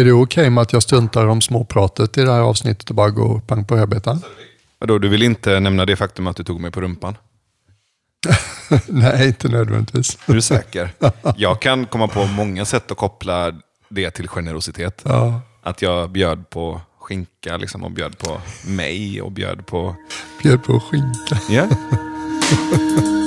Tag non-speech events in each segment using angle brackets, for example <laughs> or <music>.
Är det okej okay med att jag struntar om småpratet i det här avsnittet och bara går pang på rödbetan? Vadå, du vill inte nämna det faktum att du tog mig på rumpan? <laughs> Nej, inte nödvändigtvis. Är du säker? Jag kan komma på många sätt att koppla det till generositet. Ja. Att jag bjöd på skinka liksom, och bjöd på mig och bjöd på... Bjöd på skinka. Ja. <laughs>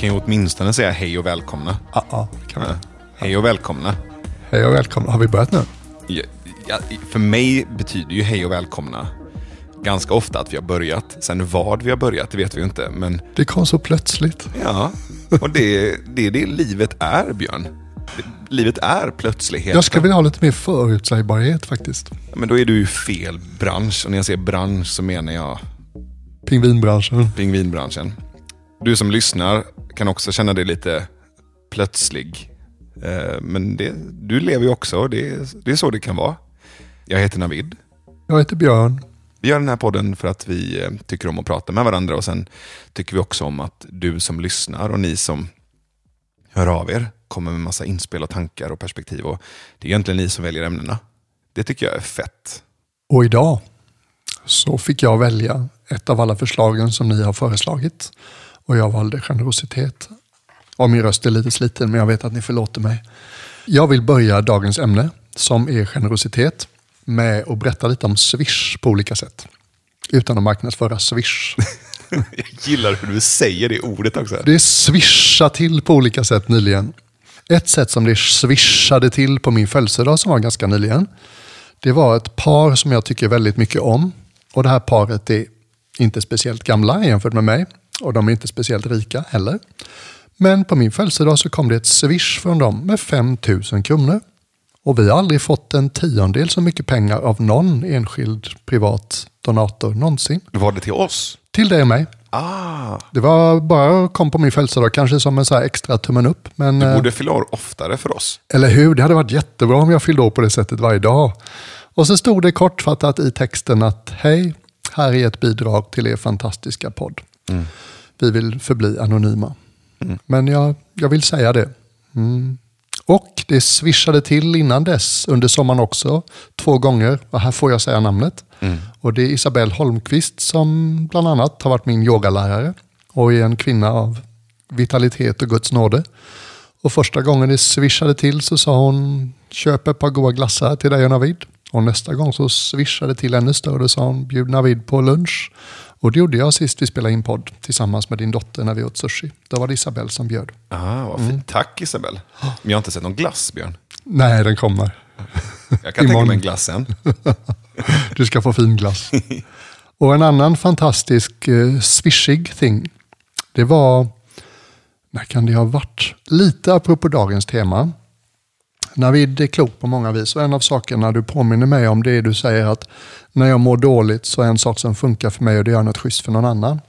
kan ju åtminstone säga hej och välkomna. Ja, Kan vi? Hej och välkomna. Hej och välkomna. Har vi börjat nu? Ja, ja, för mig betyder ju hej och välkomna ganska ofta att vi har börjat. Sen vad vi har börjat, det vet vi inte. Men... Det kom så plötsligt. Ja, och det är det, det, livet är, Björn. Livet är plötslighet. Jag skulle vilja ha lite mer förutsägbarhet faktiskt. Ja, men då är du ju fel bransch. Och när jag säger bransch så menar jag... Pingvinbranschen. Pingvinbranschen. Du som lyssnar kan också känna dig lite plötslig. Eh, men det, du lever ju också, det, det är så det kan vara. Jag heter Navid. Jag heter Björn. Vi gör den här podden för att vi eh, tycker om att prata med varandra och sen tycker vi också om att du som lyssnar och ni som hör av er kommer med massa inspel och tankar och perspektiv. Och det är egentligen ni som väljer ämnena. Det tycker jag är fett. Och idag så fick jag välja ett av alla förslagen som ni har föreslagit. Och jag valde generositet. Och min röst är lite sliten, men jag vet att ni förlåter mig. Jag vill börja dagens ämne, som är generositet, med att berätta lite om Swish på olika sätt. Utan att marknadsföra Swish. <laughs> jag gillar hur du säger det ordet också. Det swisha till på olika sätt nyligen. Ett sätt som det swishade till på min födelsedag som var ganska nyligen, det var ett par som jag tycker väldigt mycket om. Och det här paret är inte speciellt gamla jämfört med mig. Och de är inte speciellt rika heller. Men på min födelsedag så kom det ett swish från dem med 5000 kronor. Och vi har aldrig fått en tiondel så mycket pengar av någon enskild privat donator någonsin. Var det till oss? Till dig och mig. Ah. Det var bara kom på min födelsedag, kanske som en så extra tummen upp. Men, du borde eh, fylla år oftare för oss. Eller hur? Det hade varit jättebra om jag fyllde år på det sättet varje dag. Och så stod det kortfattat i texten att hej, här är ett bidrag till er fantastiska podd. Mm. Vi vill förbli anonyma. Mm. Men jag, jag vill säga det. Mm. Och det swishade till innan dess, under sommaren också, två gånger. Och här får jag säga namnet. Mm. Och det är Isabelle Holmqvist som bland annat har varit min yogalärare och är en kvinna av vitalitet och Guds nåde. Och första gången det swishade till så sa hon, köp ett par goda glassar till dig och Navid. Och nästa gång så swishade det till ännu större och sa hon, bjud Navid på lunch. Och det gjorde jag sist vi spelade in podd tillsammans med din dotter när vi åt sushi. Då var det Isabelle som bjöd. Ah, vad fint. Mm. Tack Isabelle. Men jag har inte sett någon glass, Björn. Nej, den kommer. Jag kan <laughs> tänka mig en glass sen. <laughs> du ska få fin glass. <laughs> Och en annan fantastisk eh, swishig thing, det var, när kan det ha varit? Lite apropå dagens tema, Navid är klok på många vis och en av sakerna du påminner mig om det är du säger att när jag mår dåligt så är en sak som funkar för mig och det gör något schysst för någon annan.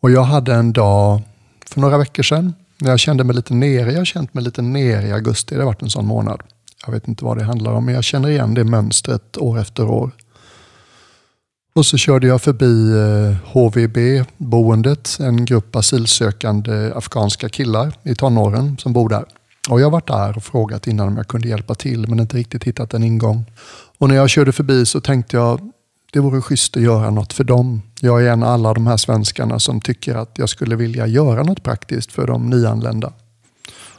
Och jag hade en dag för några veckor sedan när jag kände mig lite nere. Jag har känt mig lite nere i augusti. Det har varit en sån månad. Jag vet inte vad det handlar om, men jag känner igen det mönstret år efter år. Och så körde jag förbi HVB-boendet, eh, en grupp asylsökande afghanska killar i tonåren som bor där. Och jag har varit där och frågat innan om jag kunde hjälpa till, men inte riktigt hittat en ingång. Och när jag körde förbi så tänkte jag, det vore schysst att göra något för dem. Jag är en av alla de här svenskarna som tycker att jag skulle vilja göra något praktiskt för de nyanlända.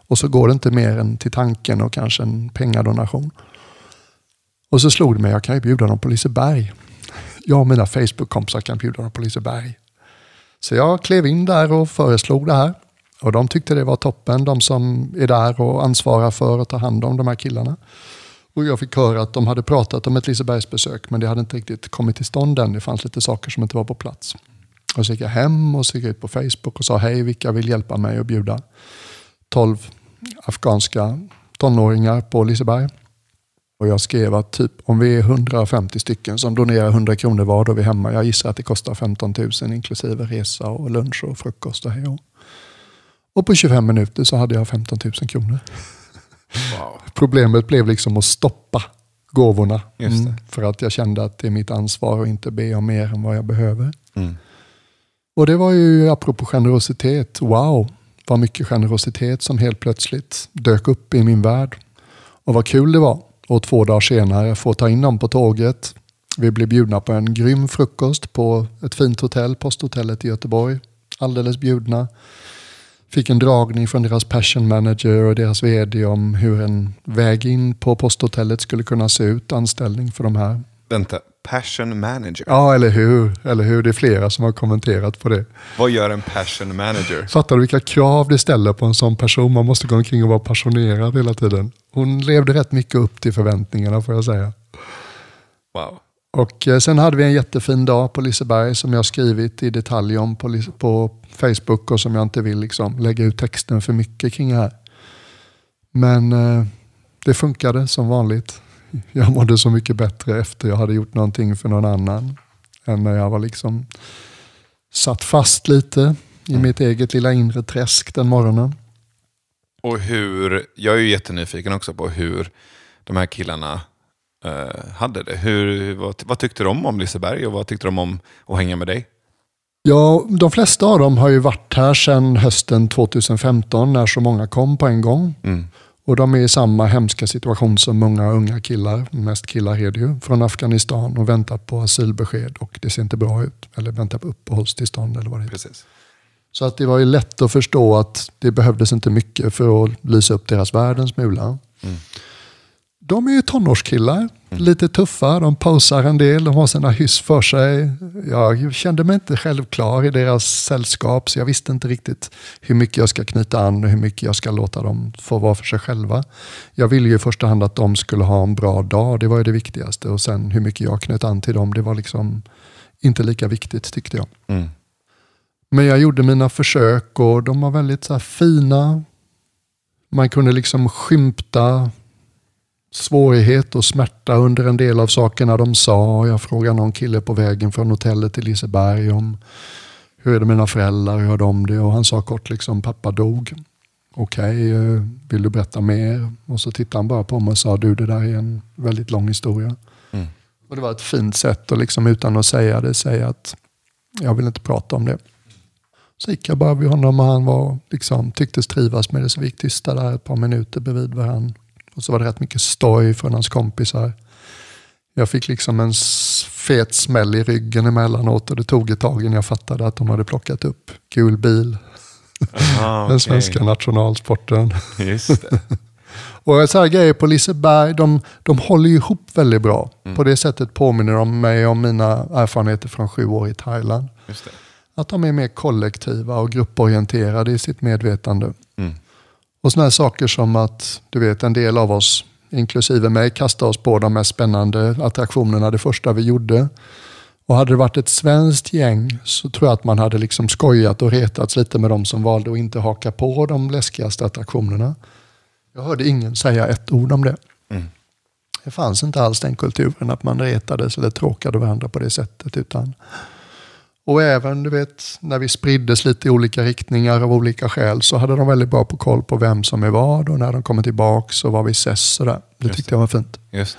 Och så går det inte mer än till tanken och kanske en pengadonation. Och så slog det mig, jag kan ju bjuda dem på Liseberg. Jag och mina Facebook-kompisar kan bjuda dem på Liseberg. Så jag klev in där och föreslog det här. Och de tyckte det var toppen, de som är där och ansvarar för att ta hand om de här killarna. Och jag fick höra att de hade pratat om ett Lisebergsbesök, men det hade inte riktigt kommit till stånd än. Det fanns lite saker som inte var på plats. Och så gick jag hem och så ut på Facebook och sa, hej, vilka vill hjälpa mig att bjuda tolv afghanska tonåringar på Liseberg? Och jag skrev att typ, om vi är 150 stycken som donerar 100 kronor var, då är vi hemma. Jag gissar att det kostar 15 000 inklusive resa och lunch och frukost och hej och och på 25 minuter så hade jag 15 000 kronor. Wow. Problemet blev liksom att stoppa gåvorna. Mm, för att jag kände att det är mitt ansvar att inte be om mer än vad jag behöver. Mm. Och det var ju apropå generositet, wow, vad mycket generositet som helt plötsligt dök upp i min värld. Och vad kul det var. Och två dagar senare få ta in dem på tåget. Vi blev bjudna på en grym frukost på ett fint hotell, Posthotellet i Göteborg. Alldeles bjudna fick en dragning från deras passion manager och deras vd om hur en väg in på posthotellet skulle kunna se ut, anställning för de här. Vänta, passion manager? Ja, eller hur? Eller hur? Det är flera som har kommenterat på det. Vad gör en passion manager? Fattar du vilka krav det ställer på en sån person? Man måste gå omkring och vara passionerad hela tiden. Hon levde rätt mycket upp till förväntningarna får jag säga. Wow. Och eh, sen hade vi en jättefin dag på Liseberg som jag skrivit i detalj om på, på Facebook och som jag inte vill liksom lägga ut texten för mycket kring här. Men eh, det funkade som vanligt. Jag mådde så mycket bättre efter jag hade gjort någonting för någon annan än när jag var liksom satt fast lite i mm. mitt eget lilla inre träsk den morgonen. Och hur, jag är ju jättenyfiken också på hur de här killarna Eh, hade det. Hur, vad, vad, tyckte de om Liseberg och vad tyckte de om att hänga med dig? Ja, de flesta av dem har ju varit här sedan hösten 2015 när så många kom på en gång. Mm. Och de är i samma hemska situation som många unga killar, mest killar är det ju, från Afghanistan och väntar på asylbesked och det ser inte bra ut. Eller väntar på uppehållstillstånd eller vad det är. Precis. Så att det var ju lätt att förstå att det behövdes inte mycket för att lysa upp deras värld en smula. Mm de är ju tonårskillar, mm. lite tuffa, de pausar en del, de har sina hyss för sig. Jag kände mig inte självklar i deras sällskap, så jag visste inte riktigt hur mycket jag ska knyta an och hur mycket jag ska låta dem få vara för sig själva. Jag ville ju i första hand att de skulle ha en bra dag, det var ju det viktigaste. Och sen hur mycket jag knöt an till dem, det var liksom inte lika viktigt tyckte jag. Mm. Men jag gjorde mina försök och de var väldigt så fina. Man kunde liksom skymta svårighet och smärta under en del av sakerna de sa. Jag frågade någon kille på vägen från hotellet till Liseberg om hur är det med mina föräldrar, hur har de det? Och han sa kort liksom, pappa dog. Okej, okay, eh, vill du berätta mer? Och så tittade han bara på mig och sa, du det där är en väldigt lång historia. Mm. Och Det var ett fint sätt att liksom, utan att säga det säga att jag vill inte prata om det. Så gick jag bara vid honom och han var, liksom, tycktes trivas med det. Så vi gick tysta där ett par minuter bredvid varandra. Och så var det rätt mycket stoj från hans kompisar. Jag fick liksom en fet smäll i ryggen emellanåt och det tog ett tag innan jag fattade att de hade plockat upp gul bil. Aha, okay. <laughs> Den svenska nationalsporten. Just det. <laughs> och så här grejer på Liseberg, de, de håller ihop väldigt bra. Mm. På det sättet påminner de mig om mina erfarenheter från sju år i Thailand. Att de är mer kollektiva och grupporienterade i sitt medvetande. Och sådana saker som att, du vet, en del av oss, inklusive mig, kastade oss på de mest spännande attraktionerna det första vi gjorde. Och hade det varit ett svenskt gäng så tror jag att man hade liksom skojat och retats lite med de som valde att inte haka på de läskigaste attraktionerna. Jag hörde ingen säga ett ord om det. Mm. Det fanns inte alls den kulturen att man retades eller tråkade varandra på det sättet. utan... Och även du vet, när vi spriddes lite i olika riktningar av olika skäl så hade de väldigt bra på koll på vem som är vad och när de kommer tillbaka så var vi ses sådär. Det Just tyckte jag var fint. Just.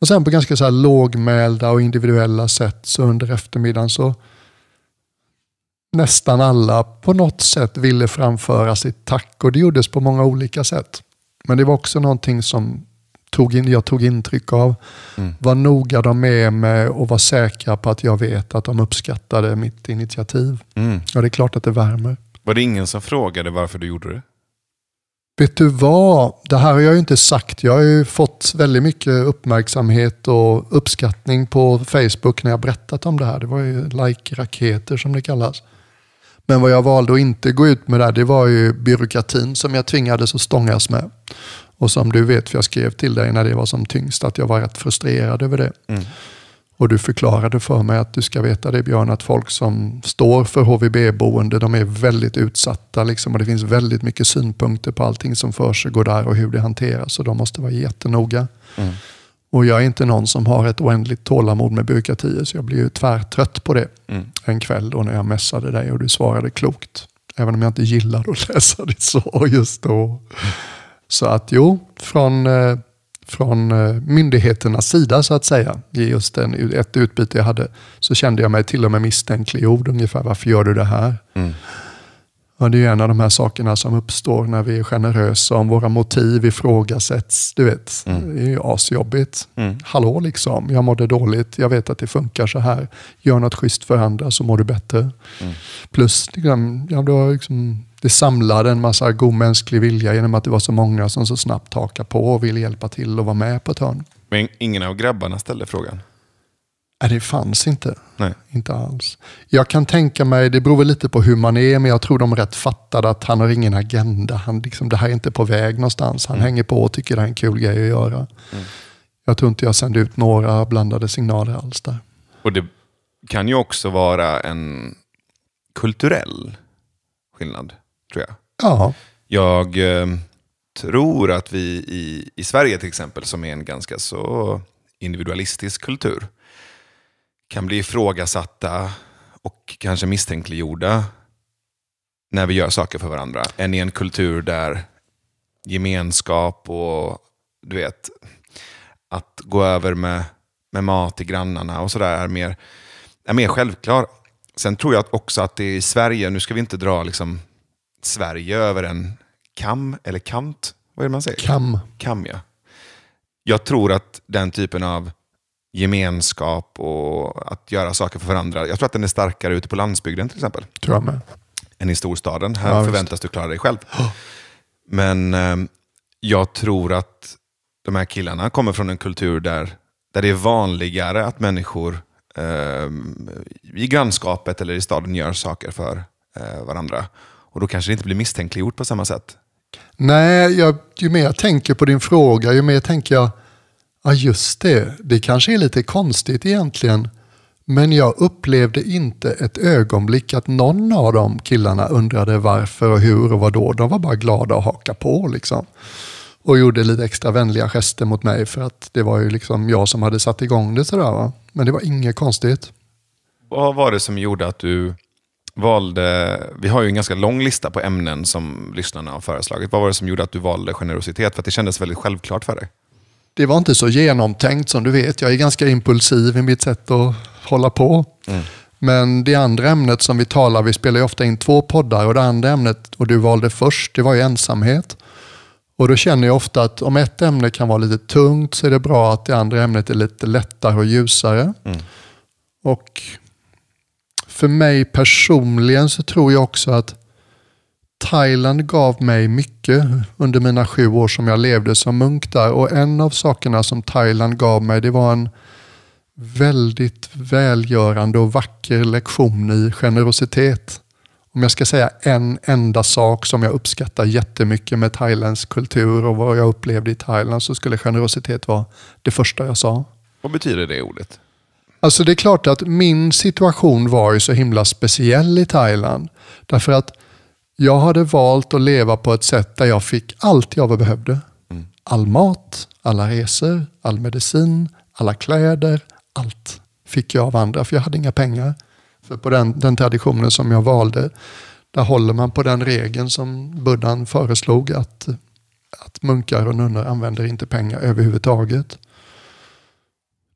Och sen på ganska så här lågmälda och individuella sätt så under eftermiddagen så nästan alla på något sätt ville framföra sitt tack och det gjordes på många olika sätt. Men det var också någonting som tog in, jag tog intryck av. Mm. Vad noga de är med och var säkra på att jag vet att de uppskattade mitt initiativ. Mm. Ja, det är klart att det värmer. Var det ingen som frågade varför du gjorde det? Vet du vad? Det här har jag ju inte sagt. Jag har ju fått väldigt mycket uppmärksamhet och uppskattning på Facebook när jag berättat om det här. Det var ju like-raketer som det kallas. Men vad jag valde att inte gå ut med där, det var ju byråkratin som jag tvingades att stångas med. Och som du vet, för jag skrev till dig när det var som tyngst, att jag var rätt frustrerad över det. Mm. Och du förklarade för mig att du ska veta det Björn, att folk som står för HVB-boende, de är väldigt utsatta. Liksom, och Det finns väldigt mycket synpunkter på allting som för där och hur det hanteras. Och de måste vara jättenoga. Mm. Och jag är inte någon som har ett oändligt tålamod med byråkratier, så jag blev ju tvärtrött på det mm. en kväll då när jag mässade dig och du svarade klokt. Även om jag inte gillade att <laughs> läsa ditt svar just då. Mm. Så att jo, från, eh, från eh, myndigheternas sida så att säga, i just den, ett utbyte jag hade, så kände jag mig till och med misstänkliggjord ungefär. Varför gör du det här? Mm. Och det är en av de här sakerna som uppstår när vi är generösa, om våra motiv ifrågasätts. Du vet, mm. Det är ju asjobbigt. Mm. Hallå liksom, jag mådde dåligt, jag vet att det funkar så här. Gör något schysst för andra så mår du bättre. Mm. Plus, liksom, ja, du har liksom det samlade en massa god mänsklig vilja genom att det var så många som så snabbt hakade på och ville hjälpa till och vara med på ett hörn. Men ingen av grabbarna ställde frågan? Nej, äh, det fanns inte. Nej. Inte alls. Jag kan tänka mig, det beror väl lite på hur man är, men jag tror de rätt fattade att han har ingen agenda. Han liksom, det här är inte på väg någonstans. Han mm. hänger på och tycker det här är en kul grej att göra. Mm. Jag tror inte jag sände ut några blandade signaler alls där. Och det kan ju också vara en kulturell skillnad tror jag. Ja. Jag eh, tror att vi i, i Sverige till exempel, som är en ganska så individualistisk kultur, kan bli ifrågasatta och kanske misstänkliggjorda när vi gör saker för varandra, än i en kultur där gemenskap och du vet, att gå över med, med mat till grannarna och sådär är mer, är mer självklar. Sen tror jag också att det i Sverige, nu ska vi inte dra liksom Sverige över en kam eller kant. Vad är det man säger? Kam. Kam, ja. Jag tror att den typen av gemenskap och att göra saker för varandra. Jag tror att den är starkare ute på landsbygden till exempel. Tror jag med. Än i storstaden. Här ja, förväntas visst. du klara dig själv. Men eh, jag tror att de här killarna kommer från en kultur där, där det är vanligare att människor eh, i grannskapet eller i staden gör saker för eh, varandra. Och då kanske det inte blir misstänkliggjort på samma sätt. Nej, jag, ju mer jag tänker på din fråga, ju mer tänker jag, ja just det, det kanske är lite konstigt egentligen. Men jag upplevde inte ett ögonblick att någon av de killarna undrade varför och hur och vadå. De var bara glada och haka på liksom. Och gjorde lite extra vänliga gester mot mig för att det var ju liksom jag som hade satt igång det sådär. Va? Men det var inget konstigt. Vad var det som gjorde att du valde, vi har ju en ganska lång lista på ämnen som lyssnarna har föreslagit. Vad var det som gjorde att du valde generositet? För det kändes väldigt självklart för dig. Det var inte så genomtänkt som du vet. Jag är ganska impulsiv i mitt sätt att hålla på. Mm. Men det andra ämnet som vi talar, vi spelar ju ofta in två poddar och det andra ämnet och du valde först, det var ju ensamhet. Och då känner jag ofta att om ett ämne kan vara lite tungt så är det bra att det andra ämnet är lite lättare och ljusare. Mm. Och för mig personligen så tror jag också att Thailand gav mig mycket under mina sju år som jag levde som munk där och en av sakerna som Thailand gav mig det var en väldigt välgörande och vacker lektion i generositet. Om jag ska säga en enda sak som jag uppskattar jättemycket med thailändsk kultur och vad jag upplevde i Thailand så skulle generositet vara det första jag sa. Vad betyder det ordet? Alltså det är klart att min situation var ju så himla speciell i Thailand. Därför att jag hade valt att leva på ett sätt där jag fick allt jag behövde. Mm. All mat, alla resor, all medicin, alla kläder, allt fick jag av andra för jag hade inga pengar. För på den, den traditionen som jag valde, där håller man på den regeln som buddhan föreslog att, att munkar och nunnor använder inte pengar överhuvudtaget.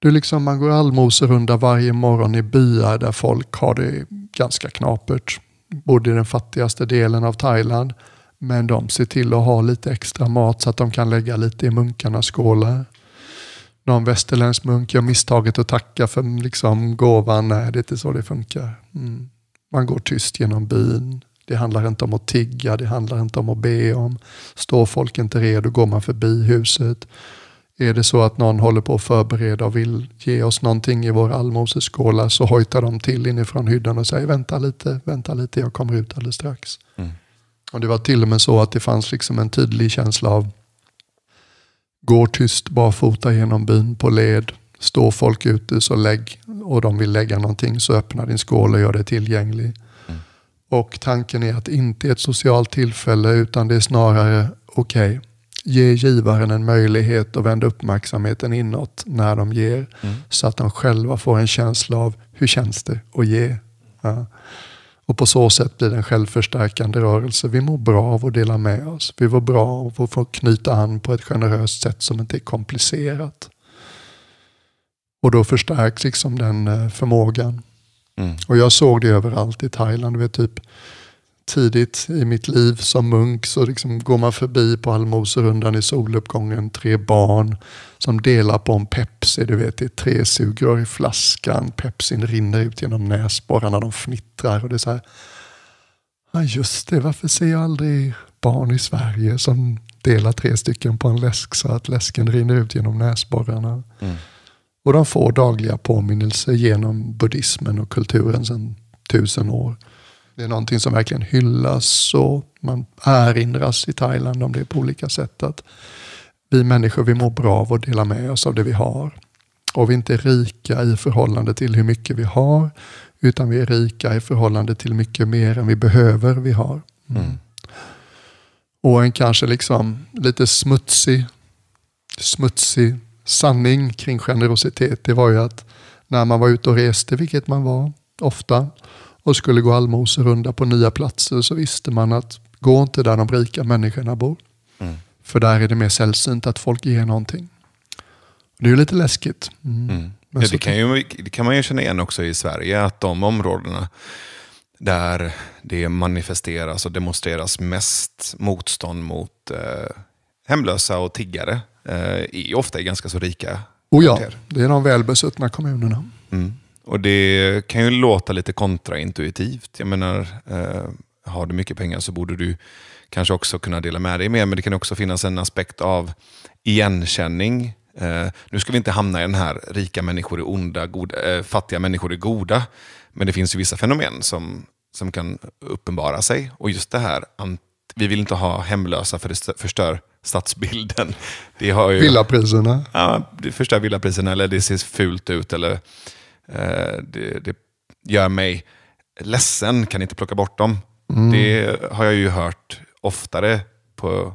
Det liksom, man går allmoserunda varje morgon i byar där folk har det ganska knapert. Både i den fattigaste delen av Thailand, men de ser till att ha lite extra mat så att de kan lägga lite i munkarnas skålar. Någon västerländsk munk gör misstaget att tacka för liksom, gåvan. Nej, det är inte så det funkar. Mm. Man går tyst genom byn. Det handlar inte om att tigga, det handlar inte om att be om. Står folk inte redo går man förbi huset. Är det så att någon håller på att förbereda och vill ge oss någonting i våra allmoseskålar så hojtar de till inifrån hyddan och säger vänta lite, vänta lite, jag kommer ut alldeles strax. Mm. Och Det var till och med så att det fanns liksom en tydlig känsla av gå tyst barfota genom byn på led, står folk ute så lägg och de vill lägga någonting så öppna din skål och gör det tillgänglig. Mm. Och tanken är att det inte är ett socialt tillfälle utan det är snarare okej, okay, ge givaren en möjlighet att vända uppmärksamheten inåt när de ger. Mm. Så att de själva får en känsla av hur känns det att ge. Ja. Och på så sätt blir det en självförstärkande rörelse. Vi mår bra av att dela med oss. Vi mår bra av att få knyta an på ett generöst sätt som inte är komplicerat. Och då förstärks liksom den eh, förmågan. Mm. Och jag såg det överallt i Thailand. Vet, typ, tidigt i mitt liv som munk så liksom går man förbi på Allmosehundan i soluppgången, tre barn som delar på en Pepsi. Du vet, det är tre sugrör i flaskan, Pepsin rinner ut genom näsborrarna, de fnittrar och det är så här. Ja, just det, varför ser jag aldrig barn i Sverige som delar tre stycken på en läsk så att läsken rinner ut genom näsborrarna? Mm. Och de får dagliga påminnelser genom buddhismen och kulturen sedan tusen år. Det är någonting som verkligen hyllas och man erinras i Thailand om det på olika sätt. Att vi människor vi mår bra av att dela med oss av det vi har. Och vi är inte rika i förhållande till hur mycket vi har, utan vi är rika i förhållande till mycket mer än vi behöver vi har. Mm. mm. Och en kanske liksom lite smutsig, smutsig sanning kring generositet, det var ju att när man var ute och reste, vilket man var ofta, och skulle gå allmoserunda på nya platser så visste man att gå inte där de rika människorna bor. Mm. För där är det mer sällsynt att folk ger någonting. Det är ju lite läskigt. Mm. Mm. Ja, det, kan ju, det kan man ju känna igen också i Sverige, att de områdena där det manifesteras och demonstreras mest motstånd mot eh, hemlösa och tiggare eh, är ofta ganska så rika. Oh ja, det är de välbesuttna kommunerna. Mm. Och det kan ju låta lite kontraintuitivt. Jag menar, eh, har du mycket pengar så borde du kanske också kunna dela med dig mer, men det kan också finnas en aspekt av igenkänning. Eh, nu ska vi inte hamna i den här rika människor är onda, goda, eh, fattiga människor är goda, men det finns ju vissa fenomen som, som kan uppenbara sig. Och just det här, vi vill inte ha hemlösa för det förstör stadsbilden. <laughs> Det har ju, villapriserna? Ja, det förstör villapriserna eller det ser fult ut. Eller, Eh, det, det gör mig ledsen, kan inte plocka bort dem. Mm. Det har jag ju hört oftare på,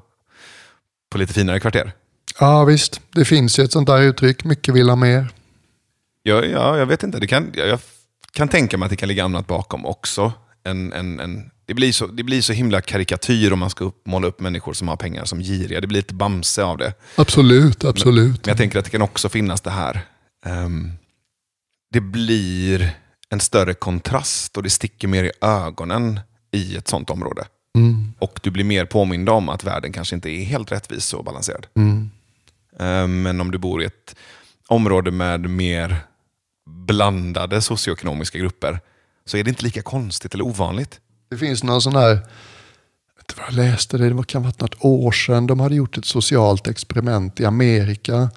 på lite finare kvarter. Ja visst, det finns ju ett sånt där uttryck, mycket vill ha mer. Ja, ja jag vet inte, det kan, jag, jag kan tänka mig att det kan ligga annat bakom också. En, en, en, det, blir så, det blir så himla karikatyr om man ska upp, måla upp människor som har pengar som giriga. Det blir lite Bamse av det. Absolut, absolut. Men, men jag tänker att det kan också finnas det här. Um, det blir en större kontrast och det sticker mer i ögonen i ett sånt område. Mm. Och du blir mer påmind om att världen kanske inte är helt rättvis och balanserad. Mm. Eh, men om du bor i ett område med mer blandade socioekonomiska grupper så är det inte lika konstigt eller ovanligt. Det finns någon sån här, jag vet inte vad jag läste det, det kan ha varit något år sedan, de hade gjort ett socialt experiment i Amerika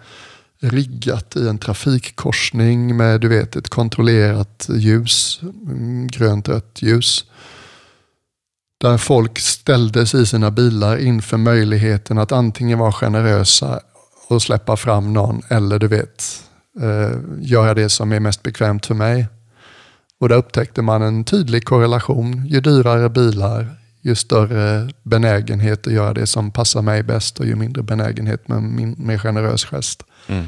riggat i en trafikkorsning med du vet, ett kontrollerat ljus, grönt rött ljus. Där folk ställdes i sina bilar inför möjligheten att antingen vara generösa och släppa fram någon eller du vet, eh, göra det som är mest bekvämt för mig. Och där upptäckte man en tydlig korrelation. Ju dyrare bilar, ju större benägenhet att göra det som passar mig bäst och ju mindre benägenhet med, min, med generös gest. Mm.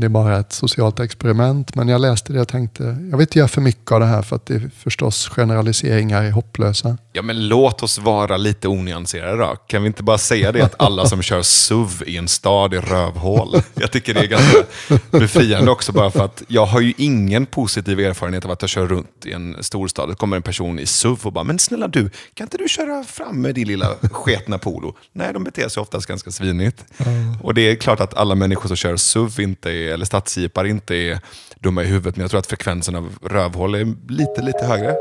det är bara ett socialt experiment. Men jag läste det och tänkte, jag vill inte göra för mycket av det här för att det är förstås generaliseringar är hopplösa. Ja, men låt oss vara lite onyanserade då. Kan vi inte bara säga det att alla som kör SUV i en stad är rövhål? Jag tycker det är ganska befriande också bara för att jag har ju ingen positiv erfarenhet av att jag kör runt i en storstad. Det kommer en person i SUV och bara, men snälla du, kan inte du köra fram med din lilla sketna polo? Nej, de beter sig oftast ganska svinigt. Och det är klart att alla människor som kör SUV inte är är, eller stadsjeepar inte är dumma i huvudet, men jag tror att frekvensen av rövhål är lite, lite högre.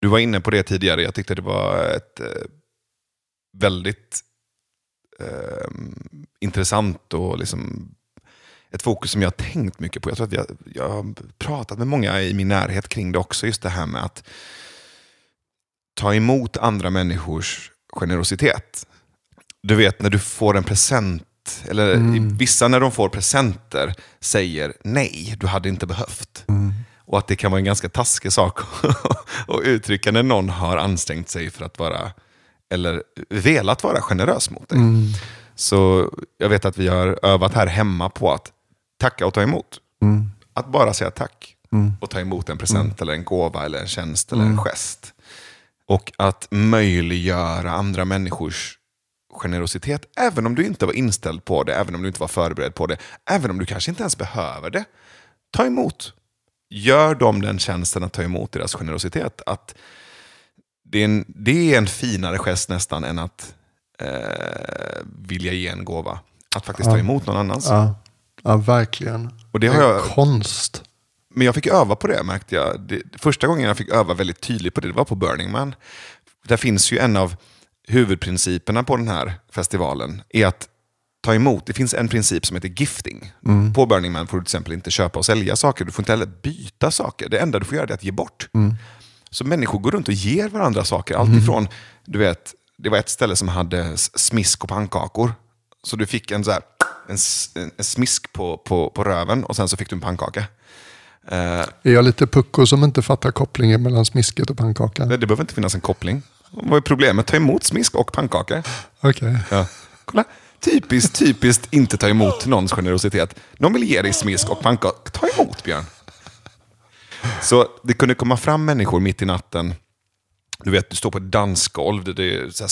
Du var inne på det tidigare, jag tyckte det var ett eh, väldigt eh, intressant och liksom ett fokus som jag har tänkt mycket på. Jag tror att jag, jag har pratat med många i min närhet kring det också, just det här med att ta emot andra människors generositet. Du vet när du får en present, eller mm. vissa när de får presenter säger nej, du hade inte behövt. Mm. Och att det kan vara en ganska taskig sak <laughs> att uttrycka när någon har ansträngt sig för att vara, eller velat vara generös mot dig. Mm. Så jag vet att vi har övat här hemma på att tacka och ta emot. Mm. Att bara säga tack mm. och ta emot en present mm. eller en gåva eller en tjänst eller en gest. Och att möjliggöra andra människors generositet, även om du inte var inställd på det, även om du inte var förberedd på det, även om du kanske inte ens behöver det. Ta emot. Gör dem den tjänsten att ta emot deras generositet. Att det, är en, det är en finare gest nästan än att eh, vilja ge en gåva. Att faktiskt ja. ta emot någon annans. Ja, ja verkligen. Och det, har det är jag, konst men jag fick öva på det märkte jag. Det, första gången jag fick öva väldigt tydligt på det, det var på Burning Man. Där finns ju en av huvudprinciperna på den här festivalen, är att ta emot. Det finns en princip som heter gifting. Mm. På Burning Man får du till exempel inte köpa och sälja saker. Du får inte heller byta saker. Det enda du får göra är att ge bort. Mm. Så människor går runt och ger varandra saker. Allt mm. ifrån, du vet, det var ett ställe som hade smisk och pannkakor. Så du fick en, så här, en, en, smisk på, på, på röven och sen så fick du en pannkaka. Eh, är jag lite pucko som inte fattar kopplingen mellan smisket och pannkakan? Det, det behöver inte finnas en koppling. Vad är problemet? Ta emot smisk och pannkaka. Okej. Okay. Ja. Typiskt, typiskt inte ta emot någons generositet. Någon vill ge dig smisk och pannkaka. Ta emot, Björn. Så det kunde komma fram människor mitt i natten. Du vet, du står på ett dansgolv. Det är så här,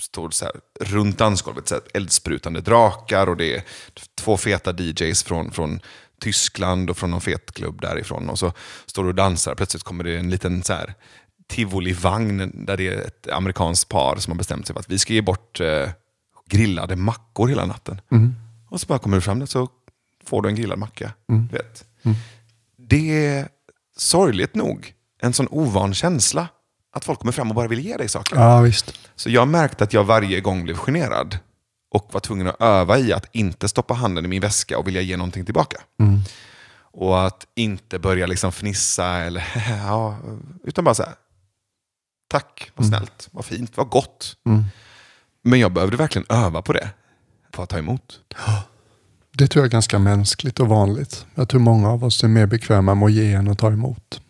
står så här, runt dansgolvet så här eldsprutande drakar och det är två feta DJs från, från Tyskland och från någon fet klubb därifrån. Och så står du och dansar plötsligt kommer det en liten så här, tivolivagn där det är ett amerikanskt par som har bestämt sig för att vi ska ge bort eh, grillade mackor hela natten. Mm. Och så bara kommer du fram där så får du en grillad macka. Mm. Vet. Mm. Det är sorgligt nog en sån ovan känsla att folk kommer fram och bara vill ge dig saker. Ja, visst. Så jag märkte att jag varje gång blev generad och var tvungen att öva i att inte stoppa handen i min väska och vilja ge någonting tillbaka. Mm. Och att inte börja liksom fnissa, eller, <laughs> ja, utan bara så här, tack, vad mm. snällt, vad fint, vad gott. Mm. Men jag behövde verkligen öva på det, på att ta emot. <gasps> Det tror jag är ganska mänskligt och vanligt. Jag tror många av oss är mer bekväma med att ge än att ta emot.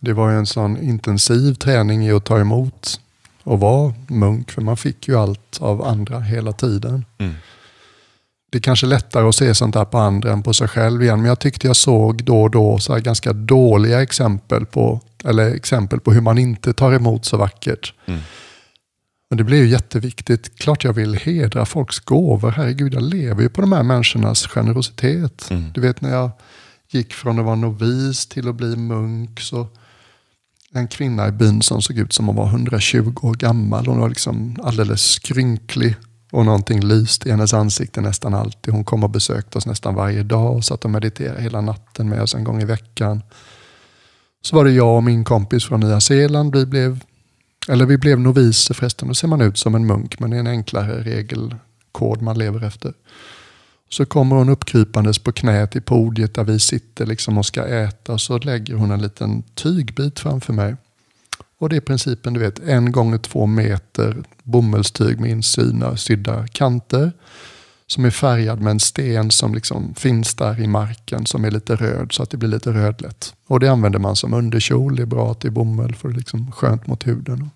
Det var ju en sån intensiv träning i att ta emot och vara munk, för man fick ju allt av andra hela tiden. Mm. Det är kanske lättare att se sånt där på andra än på sig själv igen, men jag tyckte jag såg då och då så ganska dåliga exempel på, eller exempel på hur man inte tar emot så vackert. Mm. Men det blir ju jätteviktigt. Klart jag vill hedra folks gåvor. Herregud, jag lever ju på de här människornas generositet. Mm. Du vet när jag gick från att vara novis till att bli munk så en kvinna i byn som såg ut som hon var 120 år gammal. Hon var liksom alldeles skrynklig och någonting lyste i hennes ansikte nästan alltid. Hon kom och besökte oss nästan varje dag och satt och mediterade hela natten med oss en gång i veckan. Så var det jag och min kompis från Nya Zeeland. Vi blev, eller vi blev noviser förresten. Då ser man ut som en munk, men det är en enklare regelkod man lever efter. Så kommer hon uppkrypandes på knät i podiet där vi sitter liksom och ska äta. Och så lägger hon en liten tygbit framför mig. Och det är principen, du vet, en gånger två meter bomullstyg med insydda kanter. Som är färgad med en sten som liksom finns där i marken som är lite röd så att det blir lite rödlätt. Och det använder man som underkjol, det är bra att det är bomull för det är liksom skönt mot huden.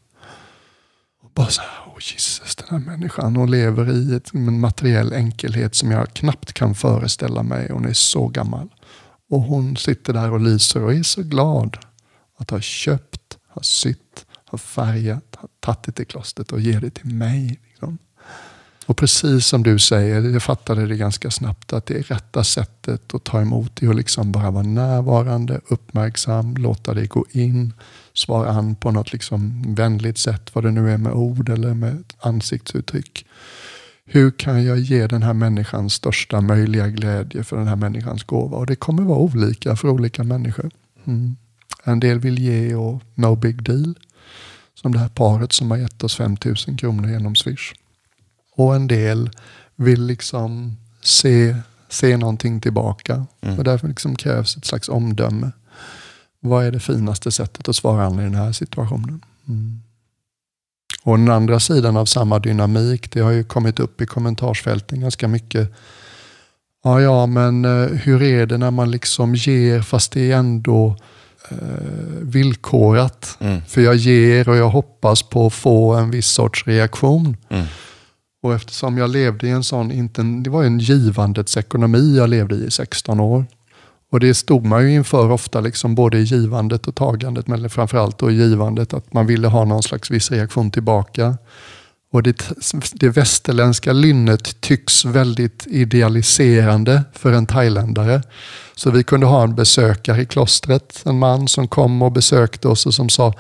Och bara så här, oh Jesus, den här människan, hon lever i liksom, en materiell enkelhet som jag knappt kan föreställa mig. Hon är så gammal. Och hon sitter där och lyser och är så glad att ha köpt, ha sytt, ha färgat, ha tagit till klostret och ger det till mig. Liksom. Och precis som du säger, jag fattade det ganska snabbt, att det är rätta sättet att ta emot det är att liksom bara vara närvarande, uppmärksam, låta det gå in, svara an på något liksom vänligt sätt, vad det nu är med ord eller med ansiktsuttryck. Hur kan jag ge den här människan största möjliga glädje för den här människans gåva? Och det kommer vara olika för olika människor. Mm. En del vill ge och no big deal. Som det här paret som har gett oss 5000 kronor genom Swish. Och en del vill liksom se, se någonting tillbaka. Mm. Och därför liksom krävs ett slags omdöme vad är det finaste sättet att svara an i den här situationen? Mm. Och den andra sidan av samma dynamik, det har ju kommit upp i kommentarsfälten ganska mycket. Ja, ja, men eh, hur är det när man liksom ger fast det är ändå eh, villkorat? Mm. För jag ger och jag hoppas på att få en viss sorts reaktion. Mm. Och eftersom jag levde i en sån, inte, det var en givandets ekonomi jag levde i i 16 år. Och det stod man ju inför ofta, liksom, både i givandet och tagandet, men framförallt då i givandet, att man ville ha någon slags viss reaktion tillbaka. Och det, det västerländska lynnet tycks väldigt idealiserande för en thailändare. Så vi kunde ha en besökare i klostret, en man som kom och besökte oss och som sa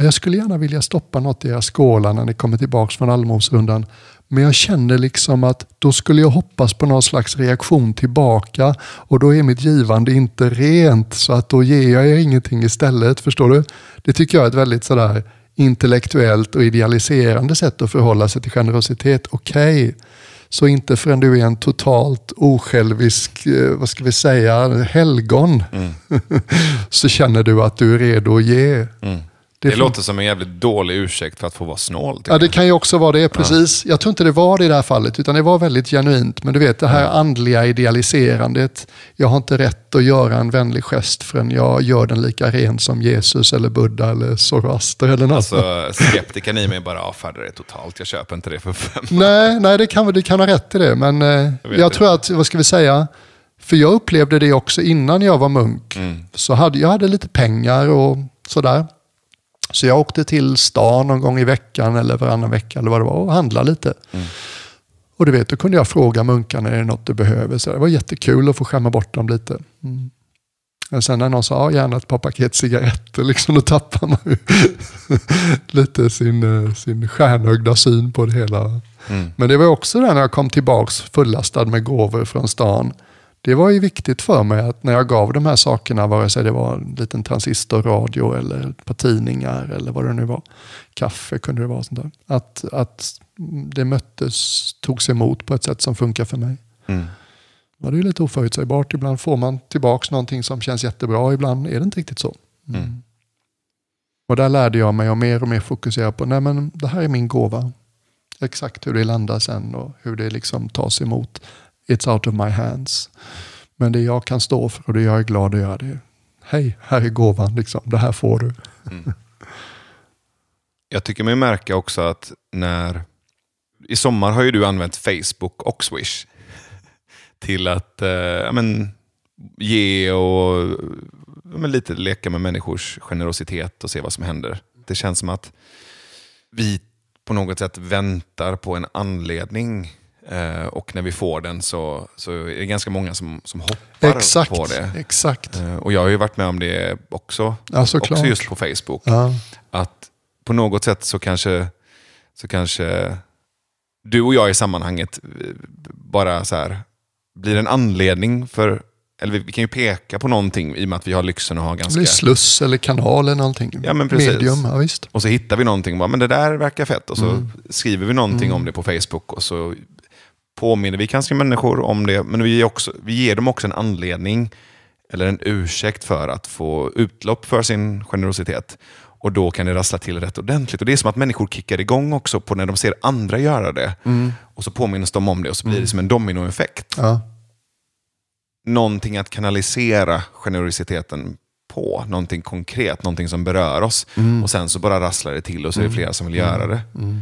jag skulle gärna vilja stoppa något i era skålar när ni kommer tillbaka från allmosrundan. Men jag kände liksom att då skulle jag hoppas på någon slags reaktion tillbaka och då är mitt givande inte rent så att då ger jag ingenting istället. Förstår du? Det tycker jag är ett väldigt sådär intellektuellt och idealiserande sätt att förhålla sig till generositet. Okej, okay. så inte förrän du är en totalt osjälvisk, eh, vad ska vi säga, helgon, mm. <laughs> så känner du att du är redo att ge. Mm. Det, det låter som en jävligt dålig ursäkt för att få vara snål. Ja, det kan ju också vara det, precis. Ja. Jag tror inte det var det i det här fallet, utan det var väldigt genuint. Men du vet, det här ja. andliga idealiserandet. Jag har inte rätt att göra en vänlig gest förrän jag gör den lika ren som Jesus eller Buddha eller Zoroaster eller något. Alltså, skeptiken i mig bara avfärdar det totalt. Jag köper inte det för fem Nej, nej det kan, du kan ha rätt i det. Men eh, jag, jag tror att, vad ska vi säga? För jag upplevde det också innan jag var munk. Mm. Så hade, jag hade lite pengar och sådär. Så jag åkte till stan någon gång i veckan eller varannan vecka eller vad det var och handlade lite. Mm. Och du vet, då kunde jag fråga munkarna, är det något du behöver? Så det var jättekul att få skämma bort dem lite. Mm. Men sen när någon sa, ja, gärna ett par paket cigaretter, liksom, då tappar man ju <laughs> lite sin, eh, sin stjärnögda syn på det hela. Mm. Men det var också där när jag kom tillbaka fullastad med gåvor från stan det var ju viktigt för mig att när jag gav de här sakerna, vare sig det var en liten transistorradio eller ett par tidningar eller vad det nu var, kaffe kunde det vara, sånt där, att, att det möttes, togs emot på ett sätt som funkar för mig. Mm. det är ju lite oförutsägbart, ibland får man tillbaka någonting som känns jättebra, ibland är det inte riktigt så. Mm. Mm. Och där lärde jag mig att mer och mer fokusera på, nej men det här är min gåva. Exakt hur det landar sen och hur det liksom tas emot It's out of my hands. Men det jag kan stå för och det jag är glad att göra det. Hej, här är gåvan, liksom. det här får du. Mm. Jag tycker mig märka också att när... I sommar har ju du använt Facebook och Swish till att eh, men, ge och men, lite leka med människors generositet och se vad som händer. Det känns som att vi på något sätt väntar på en anledning Eh, och när vi får den så, så är det ganska många som, som hoppar exakt, på det. Exakt. Eh, och jag har ju varit med om det också, ja, också just på Facebook. Ja. Att på något sätt så kanske, så kanske du och jag i sammanhanget eh, bara så här, blir en anledning för eller vi, kan ju peka på någonting i och med att vi har lyxen att ha ganska... Det blir sluss eller kanal eller någonting. Ja, men precis. Medium, ja, visst. Och så hittar vi någonting och bara, men det där verkar fett. Och så mm. skriver vi någonting mm. om det på Facebook och så påminner vi kanske människor om det, men vi, också, vi ger dem också en anledning eller en ursäkt för att få utlopp för sin generositet. Och då kan det rassla till rätt ordentligt. Och Det är som att människor kickar igång också på när de ser andra göra det. Mm. Och så påminns de om det och så blir mm. det som en dominoeffekt. Ja. Någonting att kanalisera generositeten på. Någonting konkret, någonting som berör oss. Mm. Och sen så bara rasslar det till och så är det mm. flera som vill mm. göra det. Mm.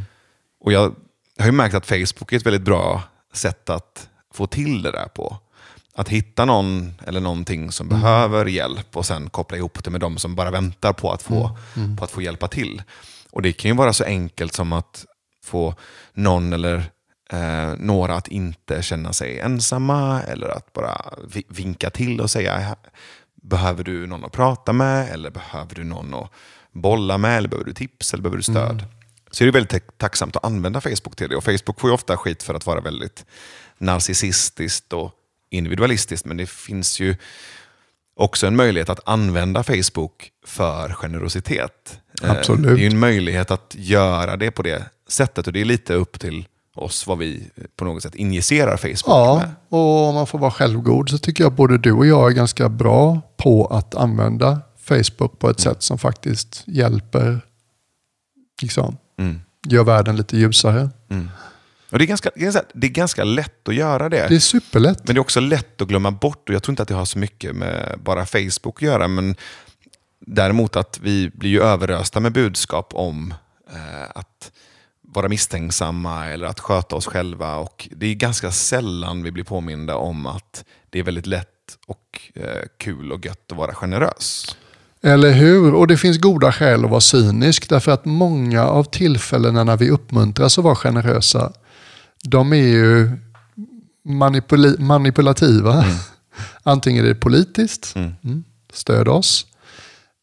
Och jag, jag har ju märkt att Facebook är ett väldigt bra sätt att få till det där på. Att hitta någon eller någonting som mm. behöver hjälp och sen koppla ihop det med de som bara väntar på att få, mm. mm. på att få hjälpa till. Och Det kan ju vara så enkelt som att få någon eller eh, några att inte känna sig ensamma eller att bara vinka till och säga behöver du någon att prata med eller behöver du någon att bolla med eller behöver du tips eller behöver du stöd? Mm så är det väldigt tacksamt att använda Facebook till det. Och Facebook får ju ofta skit för att vara väldigt narcissistiskt och individualistiskt, men det finns ju också en möjlighet att använda Facebook för generositet. Eh, Absolut. Det är ju en möjlighet att göra det på det sättet och det är lite upp till oss vad vi på något sätt injicerar Facebook ja, med. Ja, och om man får vara självgod så tycker jag både du och jag är ganska bra på att använda Facebook på ett mm. sätt som faktiskt hjälper liksom, Mm. Gör världen lite ljusare. Mm. Och det, är ganska, det är ganska lätt att göra det. Det är superlätt. Men det är också lätt att glömma bort. Och Jag tror inte att det har så mycket med bara Facebook att göra. Men däremot att vi blir ju överösta med budskap om eh, att vara misstänksamma eller att sköta oss själva. Och Det är ganska sällan vi blir påminda om att det är väldigt lätt och eh, kul och gött att vara generös. Eller hur? Och det finns goda skäl att vara cynisk därför att många av tillfällena när vi uppmuntras att vara generösa, de är ju manipul manipulativa. Mm. <laughs> Antingen är det politiskt, mm. mm. stöd oss.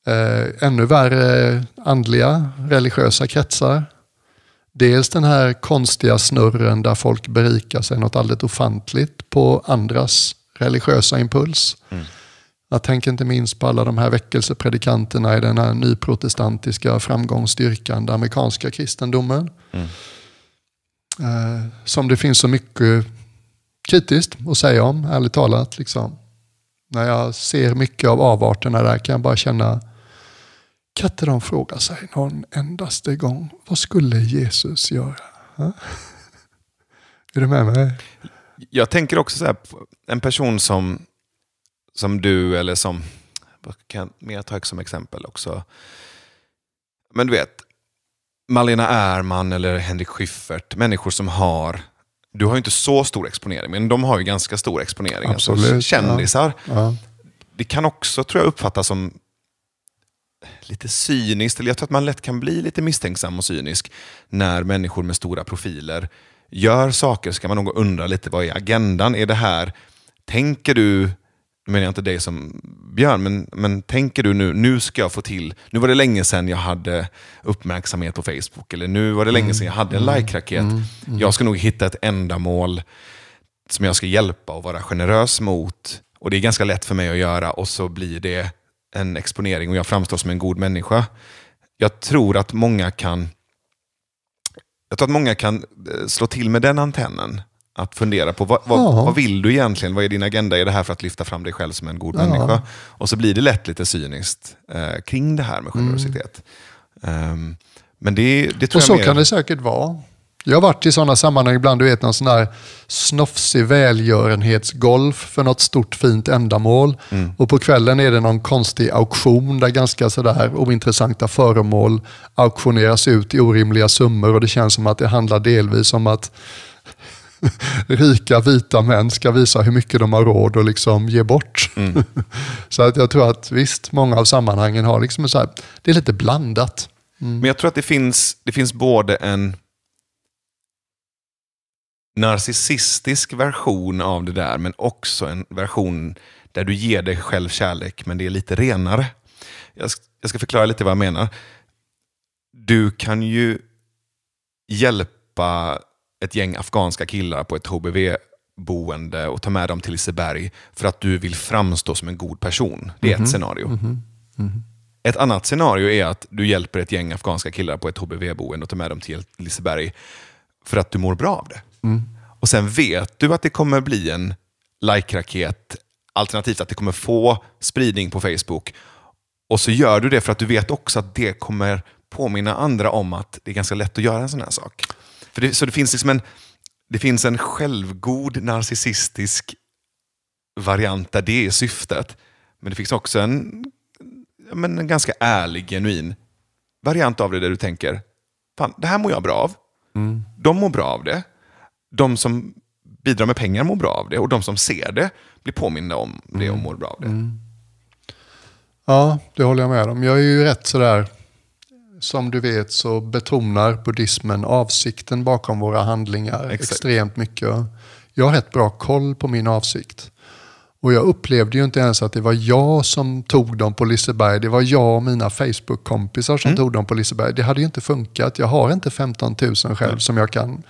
Eh, ännu värre andliga, religiösa kretsar. Dels den här konstiga snurren där folk berikar sig något alldeles ofantligt på andras religiösa impuls. Mm. Jag tänker inte minst på alla de här väckelsepredikanterna i den här nyprotestantiska framgångsstyrkan, den amerikanska kristendomen. Mm. Eh, som det finns så mycket kritiskt att säga om, ärligt talat. Liksom. När jag ser mycket av avarterna där kan jag bara känna, kan inte de fråga sig någon endaste gång, vad skulle Jesus göra? <laughs> Är du med mig? Jag tänker också så här, en person som som du eller som, vad kan jag mer ta som exempel också? Men du vet, Malena Ärman eller Henrik Schyffert, människor som har du har ju inte så stor exponering, men de har ju ganska stor exponering. Alltså, Absolut, alltså, kändisar. Ja, ja. Det kan också, tror jag, uppfattas som lite cyniskt. Eller jag tror att man lätt kan bli lite misstänksam och cynisk när människor med stora profiler gör saker. Så kan man nog undra lite, vad är agendan? Är det här, tänker du nu menar jag inte dig som Björn, men, men tänker du nu, nu ska jag få till, nu var det länge sedan jag hade uppmärksamhet på Facebook, eller nu var det länge mm. sedan jag hade en mm. like-raket. Mm, mm. Jag ska nog hitta ett ändamål som jag ska hjälpa och vara generös mot. Och det är ganska lätt för mig att göra och så blir det en exponering och jag framstår som en god människa. Jag tror att många kan jag tror att många kan eh, slå till med den antennen att fundera på vad, vad, ja. vad, vill du egentligen? Vad är din agenda? Är det här för att lyfta fram dig själv som en god ja. människa? Och så blir det lätt lite cyniskt eh, kring det här med mm. generositet. Mm. Um, men det, det tror Och så mer... kan det säkert vara. Jag har varit i sådana sammanhang ibland, du vet någon sån här snofsig välgörenhetsgolf för något stort fint ändamål. Mm. Och på kvällen är det någon konstig auktion där ganska sådär ointressanta föremål auktioneras ut i orimliga summor och det känns som att det handlar delvis om att <laughs> rika vita män ska visa hur mycket de har råd att liksom ge bort. Mm. <laughs> så att jag tror att visst, många av sammanhangen har liksom så här, det är lite blandat. Mm. Men jag tror att det finns, det finns både en narcissistisk version av det där, men också en version där du ger dig själv kärlek, men det är lite renare. Jag, jag ska förklara lite vad jag menar. Du kan ju hjälpa ett gäng afghanska killar på ett HBV-boende och tar med dem till Liseberg för att du vill framstå som en god person. Det är mm -hmm. ett mhm. scenario. Mm -hmm. Mm -hmm. Ett annat scenario är att du hjälper ett gäng afghanska killar på ett HBV-boende och tar med dem till Liseberg för att du mår bra av det. Mm. Och sen vet du att det kommer bli en like-raket, alternativt att det kommer få spridning på Facebook. Och så gör du det för att du vet också att det kommer påminna andra om att det är ganska lätt att göra en sån här sak. För det, så det finns, liksom en, det finns en självgod narcissistisk variant där det är syftet. Men det finns också en, men en ganska ärlig, genuin variant av det där du tänker, fan, det här mår jag bra av. Mm. De mår bra av det. De som bidrar med pengar mår bra av det och de som ser det blir påminda om det och mm. mår bra av det. Mm. Ja, det håller jag med om. Jag är ju rätt sådär som du vet så betonar buddhismen avsikten bakom våra handlingar Exakt. extremt mycket. Jag har rätt bra koll på min avsikt. Och jag upplevde ju inte ens att det var jag som tog dem på Liseberg. Det var jag och mina Facebook-kompisar som mm. tog dem på Liseberg. Det hade ju inte funkat. Jag har inte 15 000 själv mm. som jag kan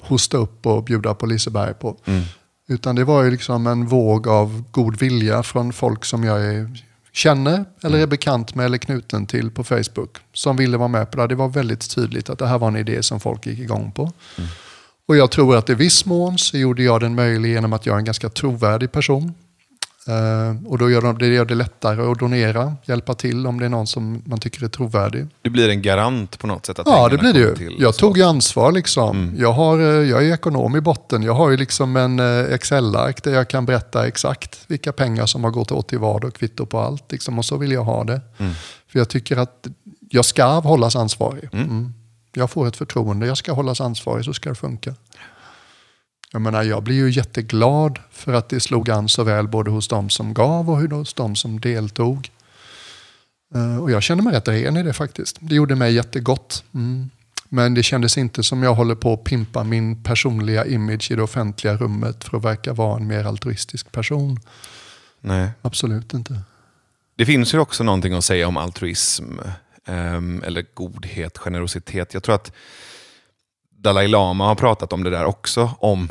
hosta upp och bjuda på Liseberg på. Mm. Utan det var ju liksom en våg av god vilja från folk som jag är känner eller är mm. bekant med eller knuten till på Facebook som ville vara med på det. Det var väldigt tydligt att det här var en idé som folk gick igång på. Mm. Och jag tror att i viss mån så gjorde jag den möjlig genom att jag är en ganska trovärdig person. Eh, och då gör de, det gör det lättare att donera, hjälpa till om det är någon som man tycker är trovärdig. Du blir en garant på något sätt? Att ja, det blir det ju. Jag tog ju ansvar. Liksom. Mm. Jag, har, eh, jag är ekonom i botten. Jag har ju liksom en eh, Excel-ark där jag kan berätta exakt vilka pengar som har gått åt till vad och kvitto på allt. Liksom. Och så vill jag ha det. Mm. För jag tycker att jag ska hållas ansvarig. Mm. mm. Jag får ett förtroende. Jag ska hållas ansvarig så ska det funka. Jag menar, jag blir ju jätteglad för att det slog an så väl både hos de som gav och hos de som deltog. Eh, och jag känner mig rätt ren i det faktiskt. Det gjorde mig jättegott. Mm. Men det kändes inte som jag håller på att pimpa min personliga image i det offentliga rummet för att verka vara en mer altruistisk person. Nej. Absolut inte. Det finns ju också någonting att säga om altruism, ehm, eller godhet, generositet. Jag tror att Dalai Lama har pratat om det där också, om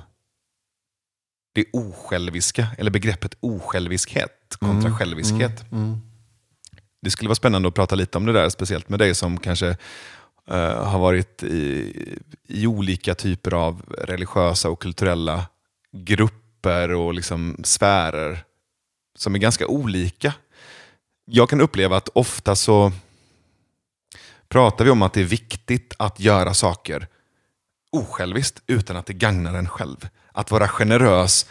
det osjälviska, eller begreppet osjälviskhet kontra mm, mm. själviskhet. Mm. Det skulle vara spännande att prata lite om det där, speciellt med dig som kanske uh, har varit i, i, olika typer av religiösa och kulturella grupper och liksom sfärer som är ganska olika. Jag kan uppleva att ofta så pratar vi om att det är viktigt att göra saker osjälviskt utan att det gagnar en själv att vara generös,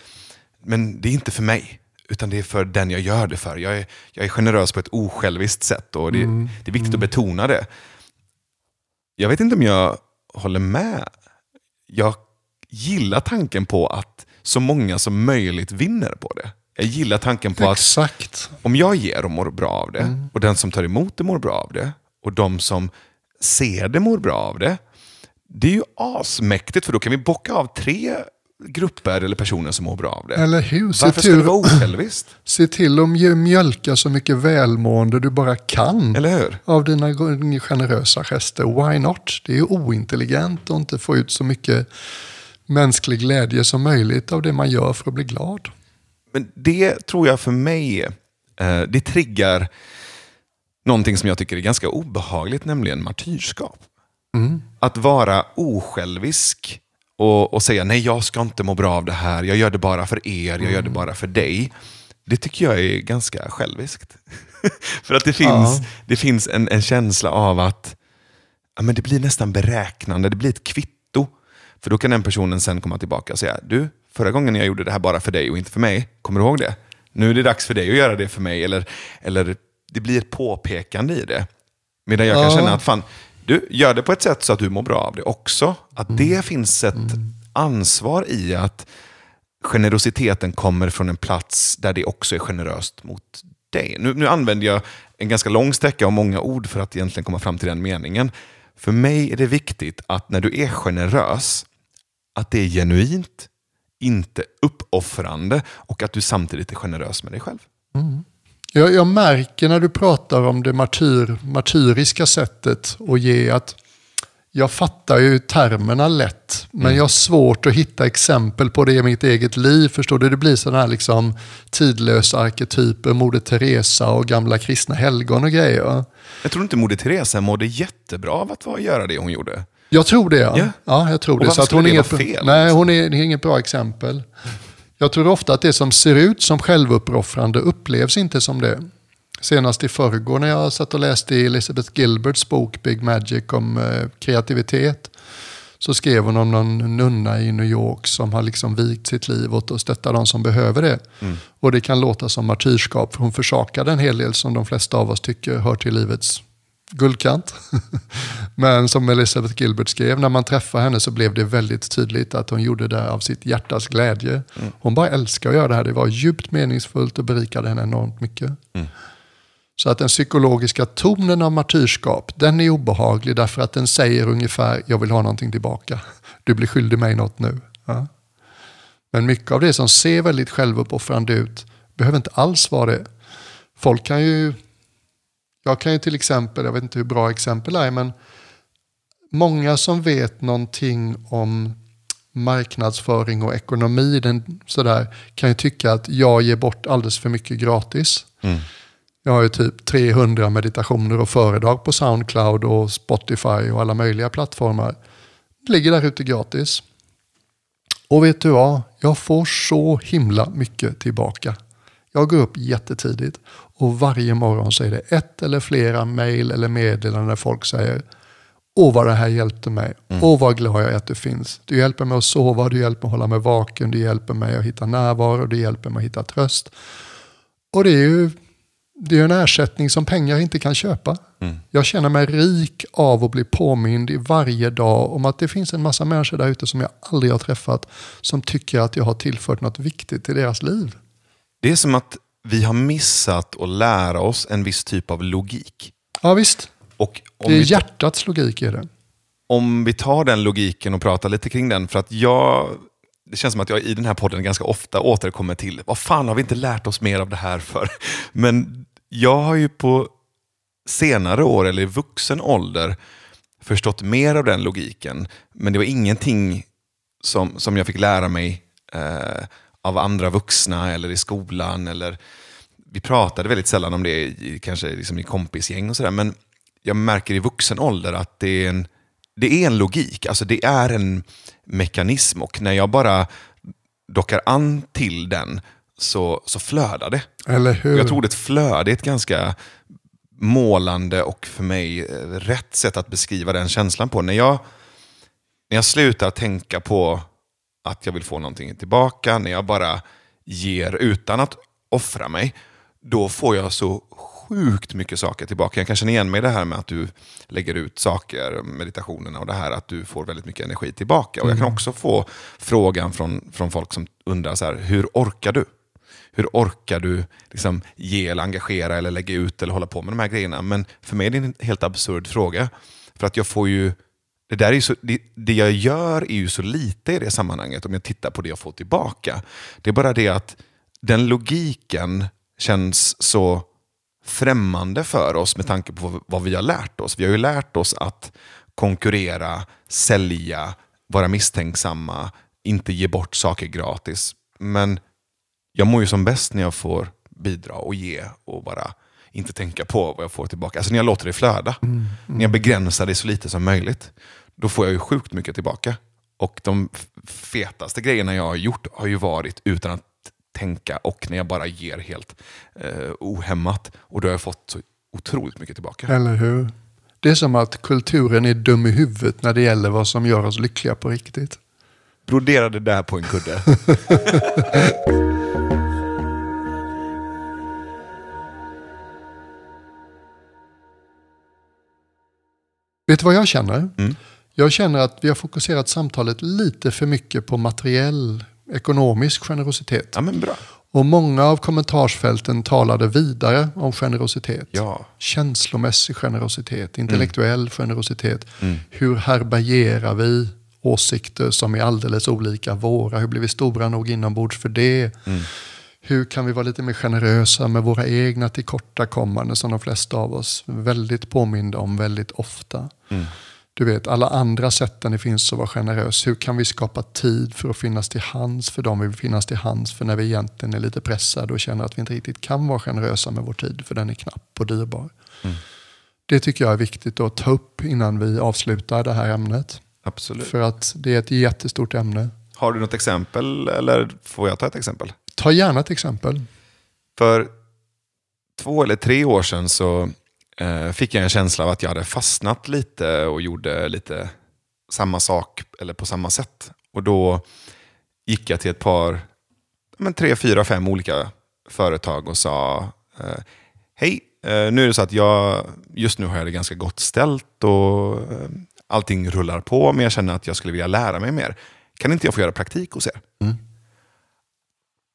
men det är inte för mig. Utan det är för den jag gör det för. Jag är, jag är generös på ett osjälviskt sätt och det, mm. det är viktigt att mm. betona det. Jag vet inte om jag håller med. Jag gillar tanken på att så många som möjligt vinner på det. Jag gillar tanken på Exakt. att om jag ger och mår bra av det, mm. och den som tar emot det mår bra av det, och de som ser det mår bra av det. Det är ju asmäktigt, för då kan vi bocka av tre grupper eller personer som mår bra av det. Eller hur? Se Varför till, ska det vara osjälviskt? <clears throat> Se till att mjölka så mycket välmående du bara kan eller hur? av dina generösa gester. Why not? Det är ointelligent att inte få ut så mycket mänsklig glädje som möjligt av det man gör för att bli glad. Men det tror jag för mig, eh, det triggar någonting som jag tycker är ganska obehagligt, nämligen martyrskap. Mm. Att vara osjälvisk och, och säga nej, jag ska inte må bra av det här, jag gör det bara för er, jag gör det mm. bara för dig. Det tycker jag är ganska själviskt. <laughs> för att det finns, ja. det finns en, en känsla av att ja, men det blir nästan beräknande, det blir ett kvitto. För då kan den personen sen komma tillbaka och säga, du, förra gången jag gjorde det här bara för dig och inte för mig, kommer du ihåg det? Nu är det dags för dig att göra det för mig. Eller, eller det blir ett påpekande i det. Medan jag ja. kan känna att fan, du, gör det på ett sätt så att du mår bra av det också. Att mm. det finns ett mm. ansvar i att generositeten kommer från en plats där det också är generöst mot dig. Nu, nu använder jag en ganska lång sträcka och många ord för att egentligen komma fram till den meningen. För mig är det viktigt att när du är generös, att det är genuint, inte uppoffrande och att du samtidigt är generös med dig själv. Mm. Jag, jag, märker när du pratar om det martyr, martyriska sättet att ge att jag fattar ju termerna lätt, men mm. jag har svårt att hitta exempel på det i mitt eget liv. Förstår du? Det blir sådana här liksom tidlösa arketyper, Moder Teresa och gamla kristna helgon och grejer. Jag tror inte Moder Teresa mådde jättebra av att göra det hon gjorde. Jag tror det, ja. Yeah. ja jag tror och det. Så att hon är inget, fel? Nej, hon är, är inget bra exempel. Jag tror ofta att det som ser ut som självuppoffrande upplevs inte som det. Senast i förrgår när jag satt och läste i Elizabeth Gilberts bok Big Magic om eh, kreativitet så skrev hon om någon nunna i New York som har liksom vikt sitt liv åt att stötta de som behöver det. Mm. Och det kan låta som martyrskap för hon försakade en hel del som de flesta av oss tycker hör till livets guldkant. <laughs> Men som Elizabeth Gilbert skrev, när man träffade henne så blev det väldigt tydligt att hon gjorde det av sitt hjärtas glädje. Mm. Hon bara älskade att göra det här. Det var djupt meningsfullt och berikade henne enormt mycket. Mm. Så att den psykologiska tonen av martyrskap, den är obehaglig därför att den säger ungefär, jag vill ha någonting tillbaka. Du blir skyldig mig något nu. Ja. Men mycket av det som ser väldigt självuppoffrande ut behöver inte alls vara det. Folk kan ju jag kan ju till exempel, jag vet inte hur bra exempel är, men många som vet någonting om marknadsföring och ekonomi den, sådär, kan ju tycka att jag ger bort alldeles för mycket gratis. Mm. Jag har ju typ 300 meditationer och föredrag på Soundcloud och Spotify och alla möjliga plattformar. Det ligger där ute gratis. Och vet du vad? Jag får så himla mycket tillbaka. Jag går upp jättetidigt och varje morgon så är det ett eller flera mejl eller meddelanden där folk säger Åh vad det här hjälpte mig. Mm. Åh vad glad jag är att du finns. Du hjälper mig att sova, du hjälper mig att hålla mig vaken, du hjälper mig att hitta närvaro, du hjälper mig att hitta tröst. Och det är ju det är en ersättning som pengar inte kan köpa. Mm. Jag känner mig rik av att bli påmind i varje dag om att det finns en massa människor där ute som jag aldrig har träffat som tycker att jag har tillfört något viktigt till deras liv. Det är som att vi har missat att lära oss en viss typ av logik. Ja visst. Och det är hjärtats logik är det. Om vi tar den logiken och pratar lite kring den. För att jag, det känns som att jag i den här podden ganska ofta återkommer till, vad fan har vi inte lärt oss mer av det här för? <laughs> Men jag har ju på senare år, eller i vuxen ålder, förstått mer av den logiken. Men det var ingenting som, som jag fick lära mig eh, av andra vuxna eller i skolan. Eller, vi pratade väldigt sällan om det i, kanske liksom i kompisgäng och sådär. Men jag märker i vuxen ålder att det är en, det är en logik, alltså det är en mekanism. Och när jag bara dockar an till den så, så flödar det. Eller hur? Jag tror ordet flöde är ett ganska målande och för mig eh, rätt sätt att beskriva den känslan på. När jag, när jag slutar tänka på att jag vill få någonting tillbaka, när jag bara ger utan att offra mig, då får jag så sjukt mycket saker tillbaka. Jag kan känna igen mig i det här med att du lägger ut saker, meditationerna och det här, att du får väldigt mycket energi tillbaka. Och Jag kan mm. också få frågan från, från folk som undrar så här, hur orkar du? Hur orkar du liksom ge eller engagera eller lägga ut eller hålla på med de här grejerna? Men för mig är det en helt absurd fråga. För att jag får ju det, där är så, det, det, jag gör är ju så lite i det sammanhanget om jag tittar på det jag får tillbaka. Det är bara det att den logiken känns så främmande för oss med tanke på vad vi har lärt oss. Vi har ju lärt oss att konkurrera, sälja, vara misstänksamma, inte ge bort saker gratis. Men jag mår ju som bäst när jag får bidra och ge och bara inte tänka på vad jag får tillbaka. Alltså när jag låter det flöda, mm, mm. när jag mm. begränsar det så lite som möjligt, då får jag ju sjukt mycket tillbaka. Och de fetaste grejerna jag har gjort har ju varit utan att tänka och när jag bara ger helt eh, ohämmat. Och då har jag fått så otroligt mycket tillbaka. Eller hur? Det är som att kulturen är dum i huvudet när det gäller vad som gör oss lyckliga på riktigt. Broderade där på en kudde. <laughs> Vet du vad jag känner? Mm. Jag känner att vi har fokuserat samtalet lite för mycket på materiell, ekonomisk generositet. Ja, men bra. Och många av kommentarsfälten talade vidare om generositet. Ja. Känslomässig generositet, intellektuell mm. generositet. Mm. Hur härbärgerar vi åsikter som är alldeles olika våra? Hur blir vi stora nog inombords för det? Mm hur kan vi vara lite mer generösa med våra egna tillkortakommanden som de flesta av oss väldigt påminda om väldigt ofta. Mm. Du vet, alla andra sätten det finns att vara generös. Hur kan vi skapa tid för att finnas till hands för dem vi vill finnas till hands för när vi egentligen är lite pressade och känner att vi inte riktigt kan vara generösa med vår tid för den är knapp och dyrbar. Mm. Det tycker jag är viktigt att ta upp innan vi avslutar det här ämnet. Absolut. För att det är ett jättestort ämne. Har du något exempel eller får jag ta ett exempel? Ta gärna ett exempel. För två eller tre år sedan så eh, fick jag en känsla av att jag hade fastnat lite och gjorde lite samma sak eller på samma sätt. Och då gick jag till ett par, men tre, fyra, fem olika företag och sa eh, Hej, eh, nu är det så att jag just nu har jag det ganska gott ställt och allting rullar på men jag känner att jag skulle vilja lära mig mer. Kan inte jag få göra praktik hos er? Mm.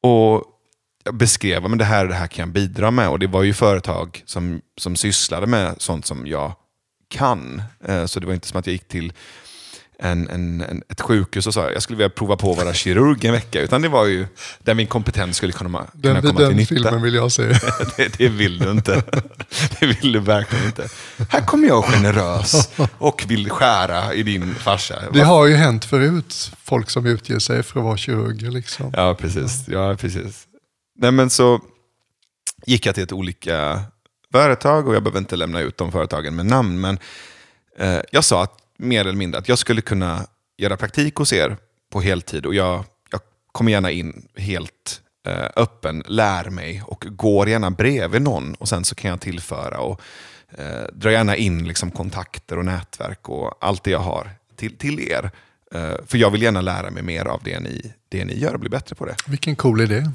Och jag beskrev men det här, det här kan jag bidra med. Och det var ju företag som, som sysslade med sånt som jag kan. Eh, så det var inte som att jag gick till en, en, en, ett sjukhus och sa jag skulle vilja prova på att vara kirurg en vecka. Utan det var ju där min kompetens skulle kunna, kunna den, komma den till nytta. Den filmen vill jag se. <laughs> det, det, vill du inte. Det vill du verkligen inte. Här kommer jag generös och vill skära i din farsa. Det har ju hänt förut, folk som utger sig för att vara kirurger. Liksom. Ja, precis. Ja, precis. Nej, men så gick jag till ett olika företag och jag behöver inte lämna ut de företagen med namn. Men eh, jag sa att mer eller mindre att jag skulle kunna göra praktik hos er på heltid och jag, jag kommer gärna in helt eh, öppen, lär mig och går gärna bredvid någon och sen så kan jag tillföra och eh, dra gärna in liksom, kontakter och nätverk och allt det jag har till, till er. Eh, för jag vill gärna lära mig mer av det ni, det ni gör och bli bättre på det. Vilken cool idé.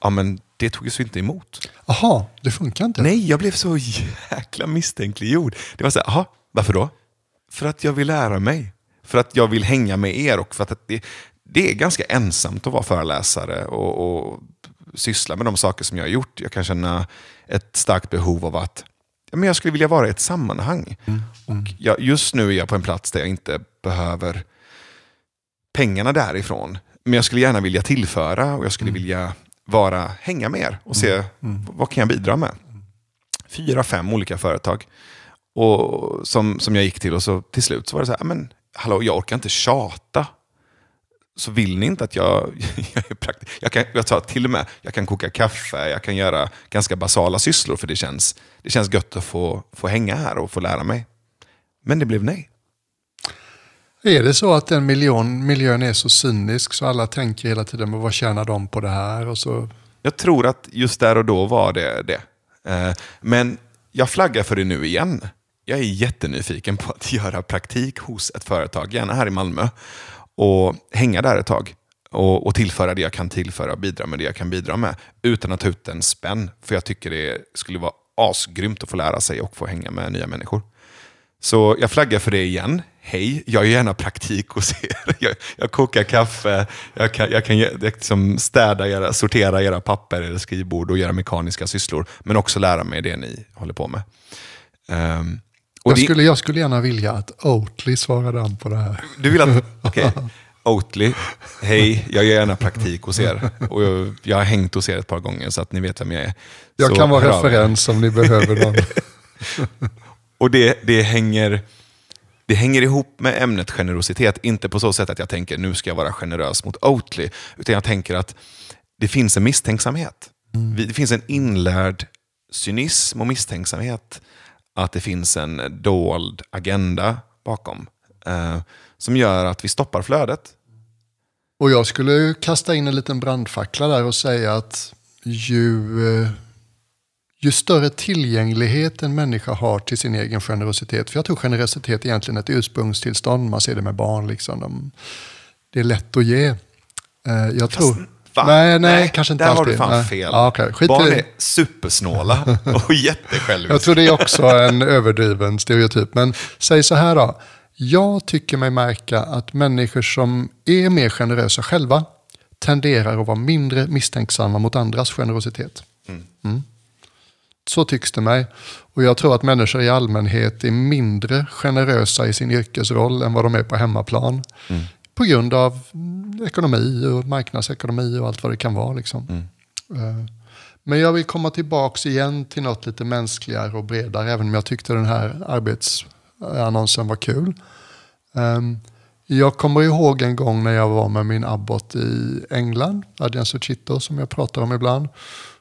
Ja, men det togs ju inte emot. Aha, det funkar inte? Nej, jag blev så jäkla misstänkliggjord. Det var så här, aha, varför då? För att jag vill lära mig. För att jag vill hänga med er och för att det, det är ganska ensamt att vara föreläsare och, och syssla med de saker som jag har gjort. Jag kan känna ett starkt behov av att men jag skulle vilja vara i ett sammanhang. Mm. Mm. Jag, just nu är jag på en plats där jag inte behöver pengarna därifrån. Men jag skulle gärna vilja tillföra och jag skulle mm. vilja vara, hänga med er och se mm, mm. vad kan jag bidra med. Fyra, fem olika företag. Och som, som jag gick till och så till slut så var det så här, ah, men hallå, jag orkar inte tjata. Så vill ni inte att jag... <laughs> jag, är praktisk, jag, kan, jag tar till och med, jag kan koka kaffe, jag kan göra ganska basala sysslor för det känns, det känns gött att få, få hänga här och få lära mig. Men det blev nej. Är det så att den miljön, miljön är så cynisk så alla tänker hela tiden på vad tjänar de på det här? Och så... Jag tror att just där och då var det det. Eh, men jag flaggar för det nu igen jag är jättenyfiken på att göra praktik hos ett företag, gärna här i Malmö, och hänga där ett tag och, och tillföra det jag kan tillföra och bidra med det jag kan bidra med utan att ta ut en spänn. För jag tycker det skulle vara asgrymt att få lära sig och få hänga med nya människor. Så jag flaggar för det igen. Hej, jag gör gärna praktik hos er. <laughs> Jag, jag kokar kaffe, jag kan, jag kan liksom städa, era, sortera era papper eller skrivbord och göra mekaniska sysslor. Men också lära mig det ni håller på med. Um, jag, skulle, jag skulle gärna vilja att Oatly svarade an på det här. Du vill att... <laughs> Okay. Oatly, hej, jag gör gärna praktik hos er. Och jag, jag, har hängt hos er ett par gånger så att ni vet vem jag är. Jag så, kan vara referens om ni behöver någon. <laughs> och det, det, hänger, det hänger ihop med ämnet generositet. Inte på så sätt att jag tänker nu ska jag vara generös mot Oatly. Utan jag tänker att det finns en misstänksamhet. Mm. Det finns en inlärd cynism och misstänksamhet att det finns en dold agenda bakom. Eh, som gör att vi stoppar flödet. Och jag skulle kasta in en liten brandfackla där och säga att ju, eh, ju större tillgänglighet en människa har till sin egen generositet, för jag tror generositet är egentligen ett ursprungstillstånd, man ser det med barn, liksom. De, det är lätt att ge. Eh, jag tror fan. Nej, nej, nej kanske inte där alltid. Där har du fan nej. fel. Ja, okay. Skit Barn i... är supersnåla <laughs> och jättesjälviska. Jag tror det är också en överdriven stereotyp. Men säg så här då. Jag tycker mig märka att människor som är mer generösa själva tenderar att vara mindre misstänksamma mot andras generositet. Mm. Mm. Så tycks det mig. Och jag tror att människor i allmänhet är mindre generösa i sin yrkesroll än vad de är på hemmaplan. Mm på grund av ekonomi och marknadsekonomi och allt vad det kan vara. Liksom. Mm. Eh, men jag vill komma tillbaka igen till något lite mänskligare och bredare, även om jag tyckte den här arbetsannonsen var kul. Ehm, jag kommer ihåg en gång när jag var med min abbot i England, Adrian Suchito som jag pratar om ibland.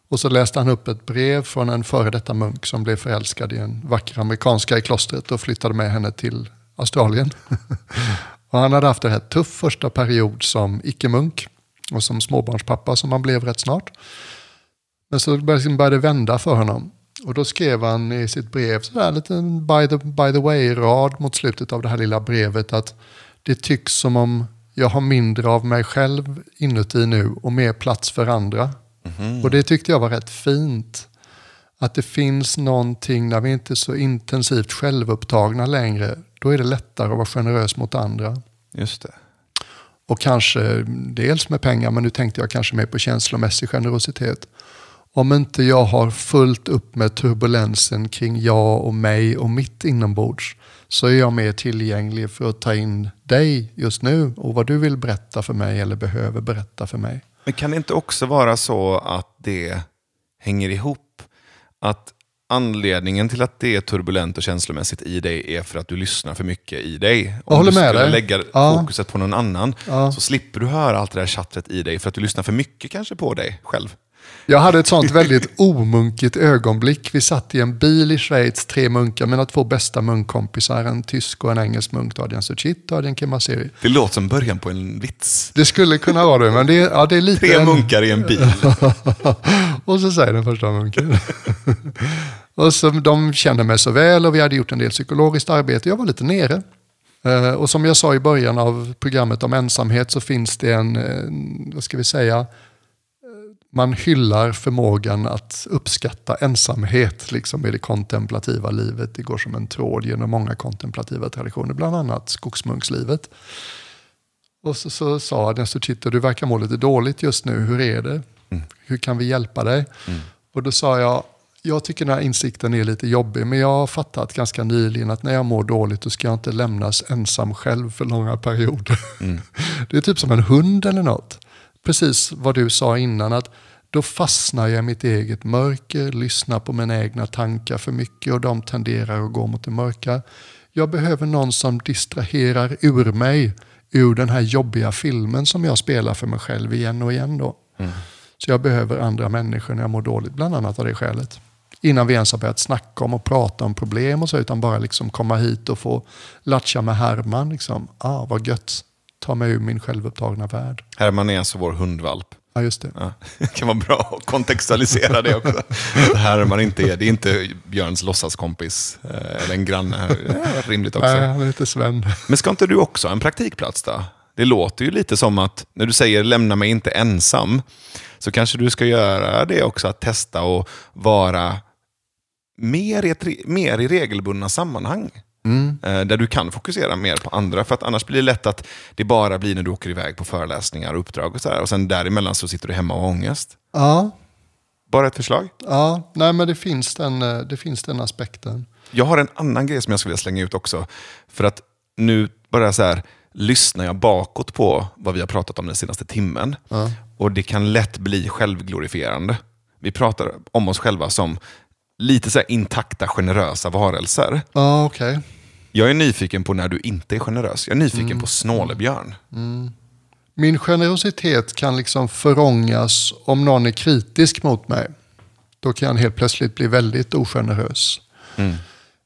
Och så läste han upp ett brev från en före detta munk som blev förälskad i en vacker amerikanska i klostret och flyttade med henne till Australien. Mm. <laughs> Och han hade haft en rätt tuff första period som icke-munk och som småbarnspappa som han blev rätt snart. Men så började det vända för honom. Och då skrev han i sitt brev, en liten by the, by the way-rad mot slutet av det här lilla brevet att det tycks som om jag har mindre av mig själv inuti nu och mer plats för andra. Mm -hmm. Och det tyckte jag var rätt fint att det finns någonting när vi inte är så intensivt självupptagna längre. Då är det lättare att vara generös mot andra. Just det. Och kanske dels med pengar, men nu tänkte jag kanske mer på känslomässig generositet. Om inte jag har fullt upp med turbulensen kring jag och mig och mitt inombords så är jag mer tillgänglig för att ta in dig just nu och vad du vill berätta för mig eller behöver berätta för mig. Men kan det inte också vara så att det hänger ihop att anledningen till att det är turbulent och känslomässigt i dig är för att du lyssnar för mycket i dig. Om jag håller du med dig. lägga ja. fokuset på någon annan ja. så slipper du höra allt det där chattret i dig för att du lyssnar för mycket kanske på dig själv. Jag hade ett sånt väldigt omunkigt ögonblick. Vi satt i en bil i Schweiz, tre munkar, mina två bästa munkkompisar, en tysk och en engelsk munk, Adrian Suchit och Adrian Kemaseri. Det låter som början på en vits. Det skulle kunna vara det, men det, ja, det är lite... Tre en... munkar i en bil. <laughs> och så säger den första munken. <laughs> och så, de kände mig så väl och vi hade gjort en del psykologiskt arbete. Jag var lite nere. Eh, och som jag sa i början av programmet om ensamhet så finns det en, eh, vad ska vi säga, man hyllar förmågan att uppskatta ensamhet liksom i det kontemplativa livet. Det går som en tråd genom många kontemplativa traditioner, bland annat skogsmunkslivet. Och så, så sa Nesutito, du verkar må lite dåligt just nu, hur är det? Mm. Hur kan vi hjälpa dig? Mm. Och då sa jag, jag tycker den här insikten är lite jobbig, men jag har fattat ganska nyligen att när jag mår dåligt då ska jag inte lämnas ensam själv för långa perioder. Mm. <laughs> Det är typ som en hund eller något precis vad du sa innan, att då fastnar jag i mitt eget mörker, lyssnar på mina egna tankar för mycket och de tenderar att gå mot det mörka. Jag behöver någon som distraherar ur mig, ur den här jobbiga filmen som jag spelar för mig själv igen och igen. Då. Mm. Så jag behöver andra människor när jag mår dåligt, bland annat av det skälet. Innan vi ens har börjat snacka om och prata om problem och så, utan bara liksom komma hit och få latcha med Herman. Liksom. Ah, vad gött ta mig ur min självupptagna värld. Herman är alltså vår hundvalp. Ja, just det. Ja, <laughs> det kan vara bra att kontextualisera det också. det här är man inte är. Det är inte Björns låtsaskompis eh, eller en granne. Här. Rimligt också. Nej, han är lite Sven. Men ska inte du också ha en praktikplats då? Det låter ju lite som att när du säger lämna mig inte ensam, så kanske du ska göra det också, att testa och vara mer i, mer i regelbundna sammanhang. Mm. Eh, där du kan fokusera mer på andra. För att annars blir det lätt att det bara blir när du åker iväg på föreläsningar och uppdrag och sådär. Och sen däremellan så sitter du hemma och har ångest. Ja. Bara ett förslag? Ja, nej men det finns, den, eh, det finns den aspekten. Jag har en annan grej som jag skulle vilja slänga ut också. För att nu bara så här, lyssnar jag bakåt på vad vi har pratat om den senaste timmen. Ja. Och det kan lätt bli självglorifierande. Vi pratar om oss själva som lite så intakta, generösa varelser. Ah, okay. Jag är nyfiken på när du inte är generös. Jag är nyfiken mm. på snålebjörn. Mm. Min generositet kan liksom förångas om någon är kritisk mot mig. Då kan jag helt plötsligt bli väldigt ogenerös. Mm.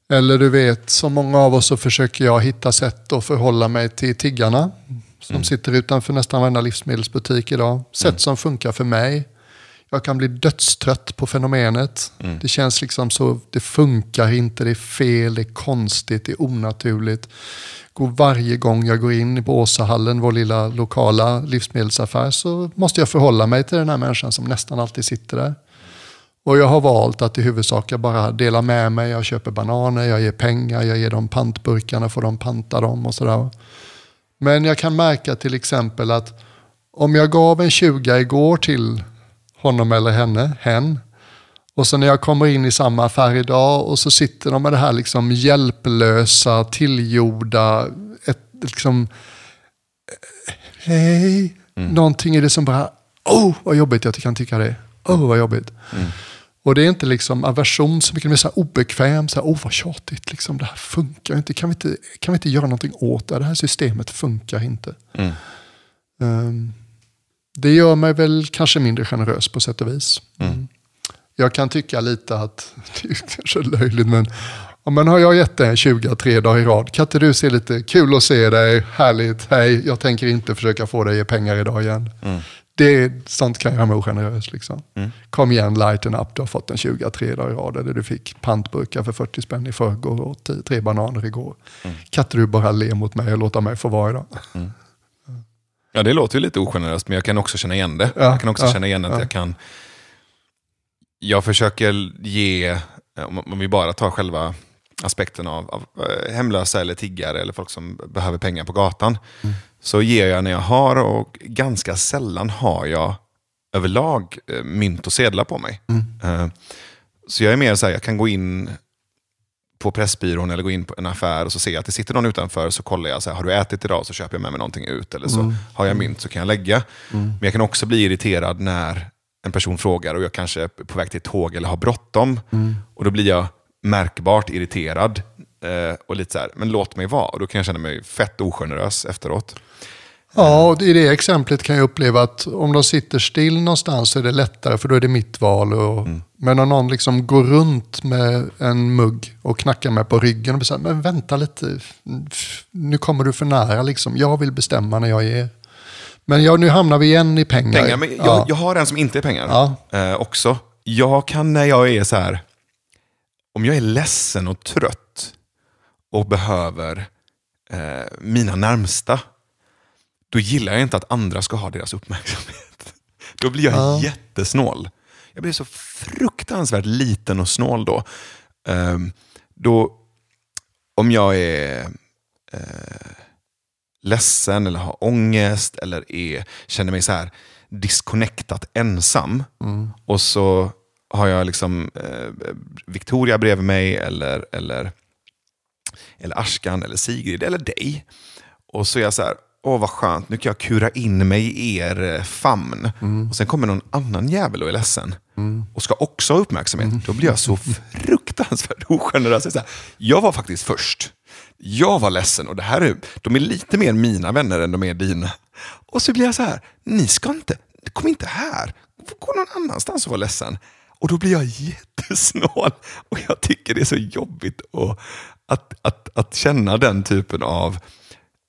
Eller du vet, som många av oss så försöker jag hitta sätt att förhålla mig till tiggarna. Som mm. sitter utanför nästan varenda livsmedelsbutik idag. Sätt mm. som funkar för mig jag kan bli dödstrött på fenomenet. Mm. Det känns liksom så, det funkar inte, det är fel, det är konstigt, det är onaturligt. Går varje gång jag går in på Åsahallen, vår lilla lokala livsmedelsaffär, så måste jag förhålla mig till den här människan som nästan alltid sitter där. Och jag har valt att i huvudsak jag bara dela med mig, jag köper bananer, jag ger pengar, jag ger dem pantburkarna, får dem panta dem och sådär. Men jag kan märka till exempel att om jag gav en 20 igår till honom eller henne, hen. Och sen när jag kommer in i samma affär idag och så sitter de med det här liksom hjälplösa, tillgjorda, ett, liksom, hej, mm. någonting i det som bara, oh vad jobbigt jag kan tycka det oh vad jobbigt. Mm. Och det är inte liksom aversion så mycket, mer så här obekväm, så här, oh vad tjatigt, liksom, det här funkar inte. Kan vi inte, kan vi inte göra någonting åt det? Det här systemet funkar inte. Mm. Um, det gör mig väl kanske mindre generös på sätt och vis. Mm. Jag kan tycka lite att, <laughs> det är kanske löjligt, men, ja, men har jag gett dig en 20 tre dagar i rad, kan inte du se lite kul att se dig, härligt, hej, jag tänker inte försöka få dig att ge pengar idag igen. Mm. Det, sånt kan jag mig ogenerös. Liksom. Mm. Kom igen, lighten up, du har fått en 20 tre dagar i rad, eller du fick pantburkar för 40 spänn i förrgår och tre bananer igår. Mm. Kan inte du bara le mot mig och låta mig få vara idag? Mm. Ja, det låter ju lite ogeneröst, men jag kan också känna igen det. Ja, jag kan också ja, känna igen att ja. jag kan... Jag försöker ge, om vi bara tar själva aspekten av, av eh, hemlösa eller tiggare eller folk som behöver pengar på gatan, mm. så ger jag när jag har och ganska sällan har jag överlag eh, mynt och sedlar på mig. Mm. Eh, så jag är mer så här, jag kan gå in på Pressbyrån eller gå in på en affär och så ser jag att det sitter någon utanför så kollar jag, så här, har du ätit idag så köper jag med mig någonting ut eller så mm. har jag mynt så kan jag lägga. Mm. Men jag kan också bli irriterad när en person frågar och jag kanske är på väg till ett tåg eller har bråttom. Mm. Och då blir jag märkbart irriterad eh, och lite så här, men låt mig vara. Och då kan jag känna mig fett ogenerös efteråt. Ja, och i det exemplet kan jag uppleva att om de sitter still någonstans så är det lättare för då är det mitt val. Och, mm. Men om någon liksom går runt med en mugg och knackar mig på ryggen och säger men vänta lite, nu kommer du för nära liksom. Jag vill bestämma när jag ger. Men ja, nu hamnar vi igen i pengar. pengar men jag, ja. jag har en som inte är pengar ja. eh, också. Jag kan när jag är så här, om jag är ledsen och trött och behöver eh, mina närmsta, då gillar jag inte att andra ska ha deras uppmärksamhet. <laughs> Då blir jag ja. jättesnål. Jag blir så fruktansvärt liten och snål då. Um, då om jag är eh, ledsen eller har ångest eller är, känner mig så här disconnectat ensam. Mm. Och så har jag liksom eh, Victoria bredvid mig eller, eller, eller Askan eller Sigrid eller dig. Och så är jag så här, åh vad skönt, nu kan jag kura in mig i er eh, famn. Mm. Och sen kommer någon annan jävel och är ledsen mm. och ska också ha uppmärksamhet. Mm. Då blir jag så mm. fruktansvärt <laughs> ogenerös. Jag, jag var faktiskt först. Jag var ledsen och det här är, de är lite mer mina vänner än de är dina. Och så blir jag så här, ni ska inte, kom inte här. Gå någon annanstans och var ledsen. Och då blir jag <laughs> jättesnål. Och jag tycker det är så jobbigt att, att, att, att känna den typen av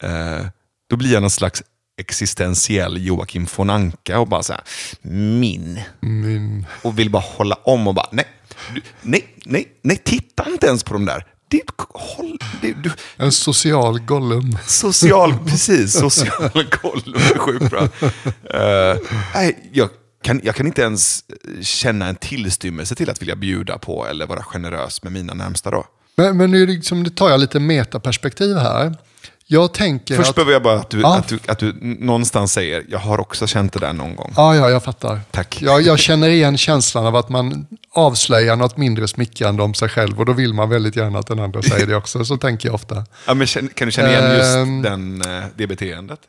eh, då blir jag någon slags existentiell Joakim von Anka och bara så här, min. min. Och vill bara hålla om och bara, nej, du, nej, nej, nej, titta inte ens på de där. Det, håll, det, du, en social Gollum. Social, precis. Social <laughs> Gollum sjukt bra. Uh, nej, jag, kan, jag kan inte ens eh, känna en tillstymmelse till att vilja bjuda på eller vara generös med mina närmsta då. Men, men det, liksom, det tar jag lite metaperspektiv här. Jag tänker Först att, behöver jag bara att du, ja. att, du, att du någonstans säger, jag har också känt det där någon gång. Ja, ja jag fattar. Tack. Jag, jag känner igen känslan av att man avslöjar något mindre smickrande om sig själv och då vill man väldigt gärna att den andra säger det också. Så tänker jag ofta. Ja, men kan du känna igen just um, den, eh, det beteendet?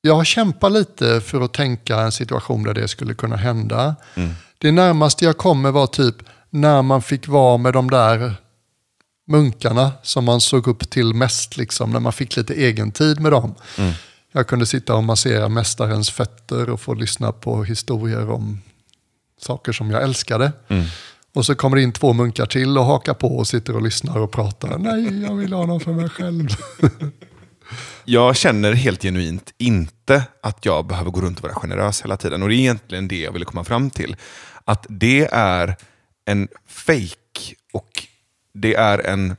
Jag har kämpat lite för att tänka en situation där det skulle kunna hända. Mm. Det närmaste jag kommer var typ när man fick vara med de där munkarna som man såg upp till mest, liksom, när man fick lite egen tid med dem. Mm. Jag kunde sitta och massera mästarens fötter och få lyssna på historier om saker som jag älskade. Mm. Och så kommer det in två munkar till och hakar på och sitter och lyssnar och pratar. Nej, jag vill ha någon för mig själv. <laughs> jag känner helt genuint inte att jag behöver gå runt och vara generös hela tiden. Och det är egentligen det jag ville komma fram till. Att det är en fake och det är en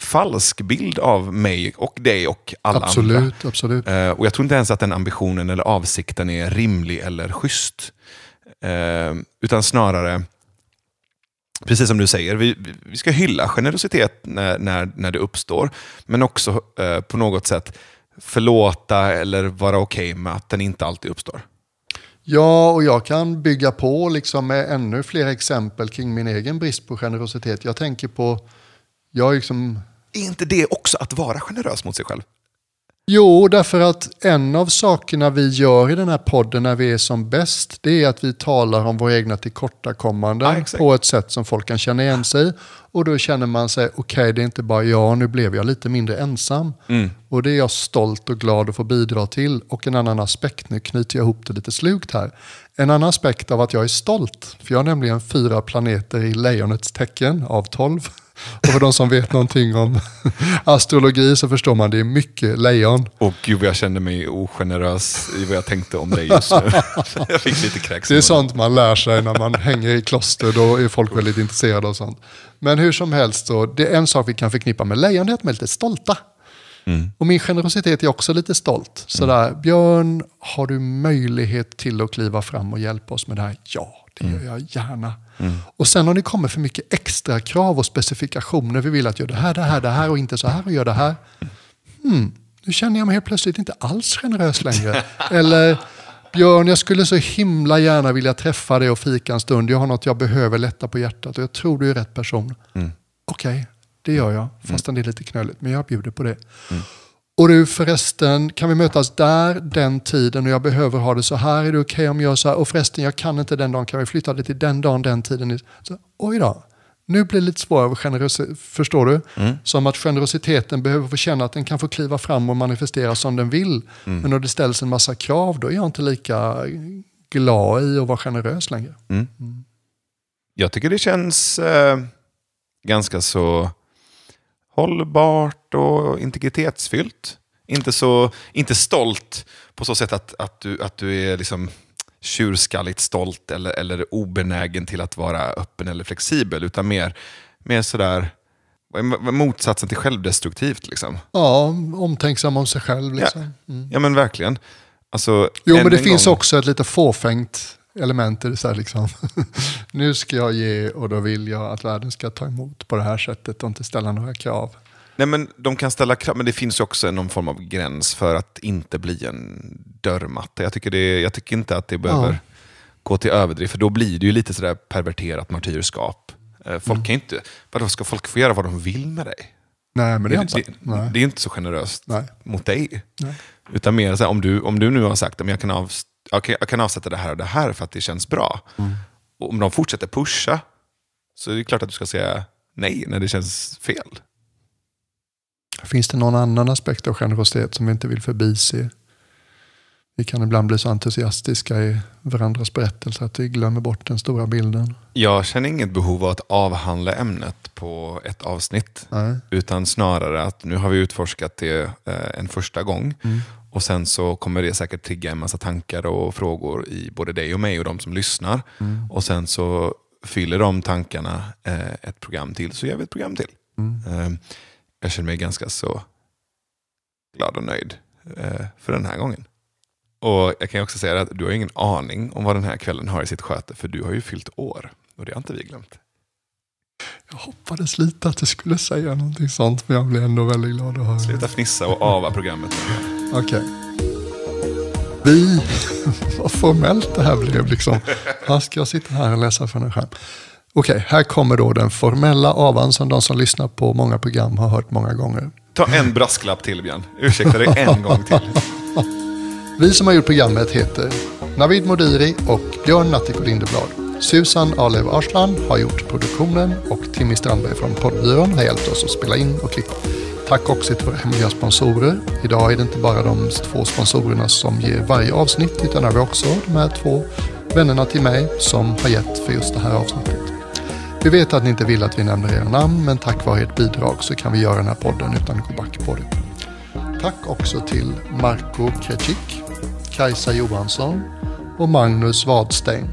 falsk bild av mig och dig och alla absolut, andra. Absolut. Eh, och jag tror inte ens att den ambitionen eller avsikten är rimlig eller schysst. Eh, utan snarare, precis som du säger, vi, vi ska hylla generositet när, när, när det uppstår. Men också eh, på något sätt förlåta eller vara okej okay med att den inte alltid uppstår. Ja, och jag kan bygga på liksom med ännu fler exempel kring min egen brist på generositet. Jag tänker på... Jag liksom... Är inte det också att vara generös mot sig själv? Jo, därför att en av sakerna vi gör i den här podden när vi är som bäst, det är att vi talar om våra egna tillkortakommanden ja, exactly. på ett sätt som folk kan känna igen sig Och då känner man sig, okej okay, det är inte bara jag, nu blev jag lite mindre ensam. Mm. Och det är jag stolt och glad att få bidra till. Och en annan aspekt, nu knyter jag ihop det lite slugt här. En annan aspekt av att jag är stolt, för jag har nämligen fyra planeter i lejonets tecken av tolv. Och för de som vet någonting om <laughs> astrologi så förstår man, det är mycket lejon. Och gud jag känner mig ogenerös i vad jag tänkte om dig just nu. <laughs> jag fick lite kräks. Det är sånt man lär sig när man hänger i kloster, då är folk väldigt intresserade och sånt. Men hur som helst, så, det är en sak vi kan förknippa med lejon, det är att de är lite stolta. Mm. Och min generositet är också lite stolt. Mm. Sådär, mm. Björn, har du möjlighet till att kliva fram och hjälpa oss med det här? Ja, det mm. gör jag gärna. Och sen om det kommer för mycket extra krav och specifikationer, vi vill att göra det här, det här, det här och inte så här och gör det här. Mm, nu känner jag mig helt plötsligt inte alls generös längre. <laughs> Eller Björn, jag skulle så himla gärna vilja träffa dig och fika en stund. Jag har något jag behöver lätta på hjärtat och jag tror du är rätt person. Mm. Okej, okay, det gör jag, mm. fastän det är lite knöligt, men jag bjuder på det. Mm. Och du förresten, kan vi mötas där den tiden och jag behöver ha det så här, är det okej okay om jag gör så här? Och förresten, jag kan inte den dagen, kan vi flytta det till den dagen, den tiden? Så, oj då, nu blir det lite svårare generositet, förstår du? Mm. Som att generositeten behöver få känna att den kan få kliva fram och manifestera som den vill. Mm. Men när det ställs en massa krav, då är jag inte lika glad i att vara generös längre. Mm. mm. Jag tycker det känns eh, ganska så hållbart och integritetsfyllt. Inte, så, inte stolt på så sätt att, att, du, att du är liksom tjurskalligt stolt eller, eller obenägen till att vara öppen eller flexibel, utan mer, mer sådär motsatsen till självdestruktivt. Liksom. Ja, omtänksam om sig själv. Liksom. Ja. Mm. ja, men verkligen. Alltså, jo, men det finns gång. också ett lite fåfängt elementer. Så liksom. <laughs> nu ska jag ge och då vill jag att världen ska ta emot på det här sättet och inte ställa några krav. Nej, men de kan ställa krav, men det finns också någon form av gräns för att inte bli en dörrmatta. Jag tycker, det, jag tycker inte att det behöver ja. gå till överdrift, för då blir det ju lite sådär perverterat martyrskap. Eh, folk mm. kan inte, vadå, ska folk få göra vad de vill med dig? Nej, men det, är, inte, det, det, det är inte så generöst Nej. mot dig. Nej. Utan mer så här, om, du, om du nu har sagt att jag kan avstå jag kan, jag kan avsätta det här och det här för att det känns bra. Mm. om de fortsätter pusha så är det klart att du ska säga nej när det känns fel. Finns det någon annan aspekt av generositet som vi inte vill förbise? Vi kan ibland bli så entusiastiska i varandras berättelser att vi glömmer bort den stora bilden. Jag känner inget behov av att avhandla ämnet på ett avsnitt. Nej. Utan snarare att nu har vi utforskat det eh, en första gång. Mm. Och sen så kommer det säkert trigga en massa tankar och frågor i både dig och mig och de som lyssnar. Mm. Och sen så fyller de tankarna eh, ett program till så gör vi ett program till. Mm. Eh, jag känner mig ganska så glad och nöjd eh, för den här gången. Och Jag kan också säga att du har ingen aning om vad den här kvällen har i sitt sköte för du har ju fyllt år och det har inte vi glömt. Jag hoppades lite att du skulle säga någonting sånt men jag blev ändå väldigt glad att höra. Sluta fnissa och ava programmet. Okej. Okay. Vi, <laughs> vad formellt det här blev liksom. Här ska jag sitta här och läsa från en skärm. Okej, okay, här kommer då den formella avan som de som lyssnar på många program har hört många gånger. Ta en brasklapp till Björn. Ursäkta dig en gång till. <laughs> Vi som har gjort programmet heter Navid Modiri och Björn Natthiko Lindeblad. Susan Alev Arslan har gjort produktionen och Timmy Strandberg från Poddbyrån har hjälpt oss att spela in och klippa tack också till våra hemliga sponsorer. Idag är det inte bara de två sponsorerna som ger varje avsnitt utan även också de här två vännerna till mig som har gett för just det här avsnittet. Vi vet att ni inte vill att vi nämner era namn men tack vare ert bidrag så kan vi göra den här podden utan att gå back på det. Tack också till Marco Krecik, Kajsa Johansson och Magnus Wadstein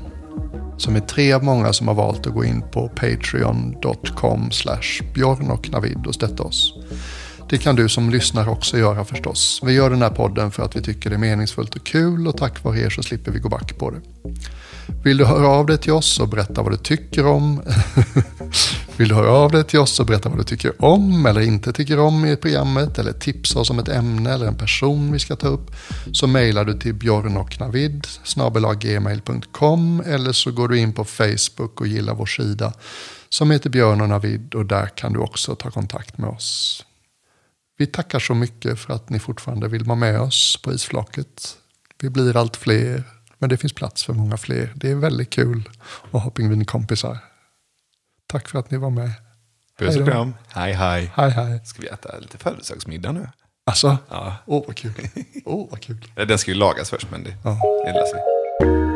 som är tre av många som har valt att gå in på patreon.com slash björn och Navid och stötta oss. Det kan du som lyssnar också göra förstås. Vi gör den här podden för att vi tycker det är meningsfullt och kul och tack vare er så slipper vi gå back på det. Vill du höra av dig till oss och berätta vad du tycker om? <laughs> Vill du höra av dig till oss och berätta vad du tycker om eller inte tycker om i programmet eller tipsa oss om ett ämne eller en person vi ska ta upp så mejlar du till björnochnavid gmail.com eller så går du in på Facebook och gillar vår sida som heter Björn och Navid och där kan du också ta kontakt med oss. Vi tackar så mycket för att ni fortfarande vill vara med oss på isflaket. Vi blir allt fler, men det finns plats för många fler. Det är väldigt kul att ha pingvinkompisar. Tack för att ni var med. Puss och kram. Hej, hej. Hej, hej. Ska vi äta lite födelsedagsmiddag nu? Alltså? Ja. Åh, oh, vad kul. oh, vad kul. <laughs> Den ska ju lagas först, men det ja. Oh. sig.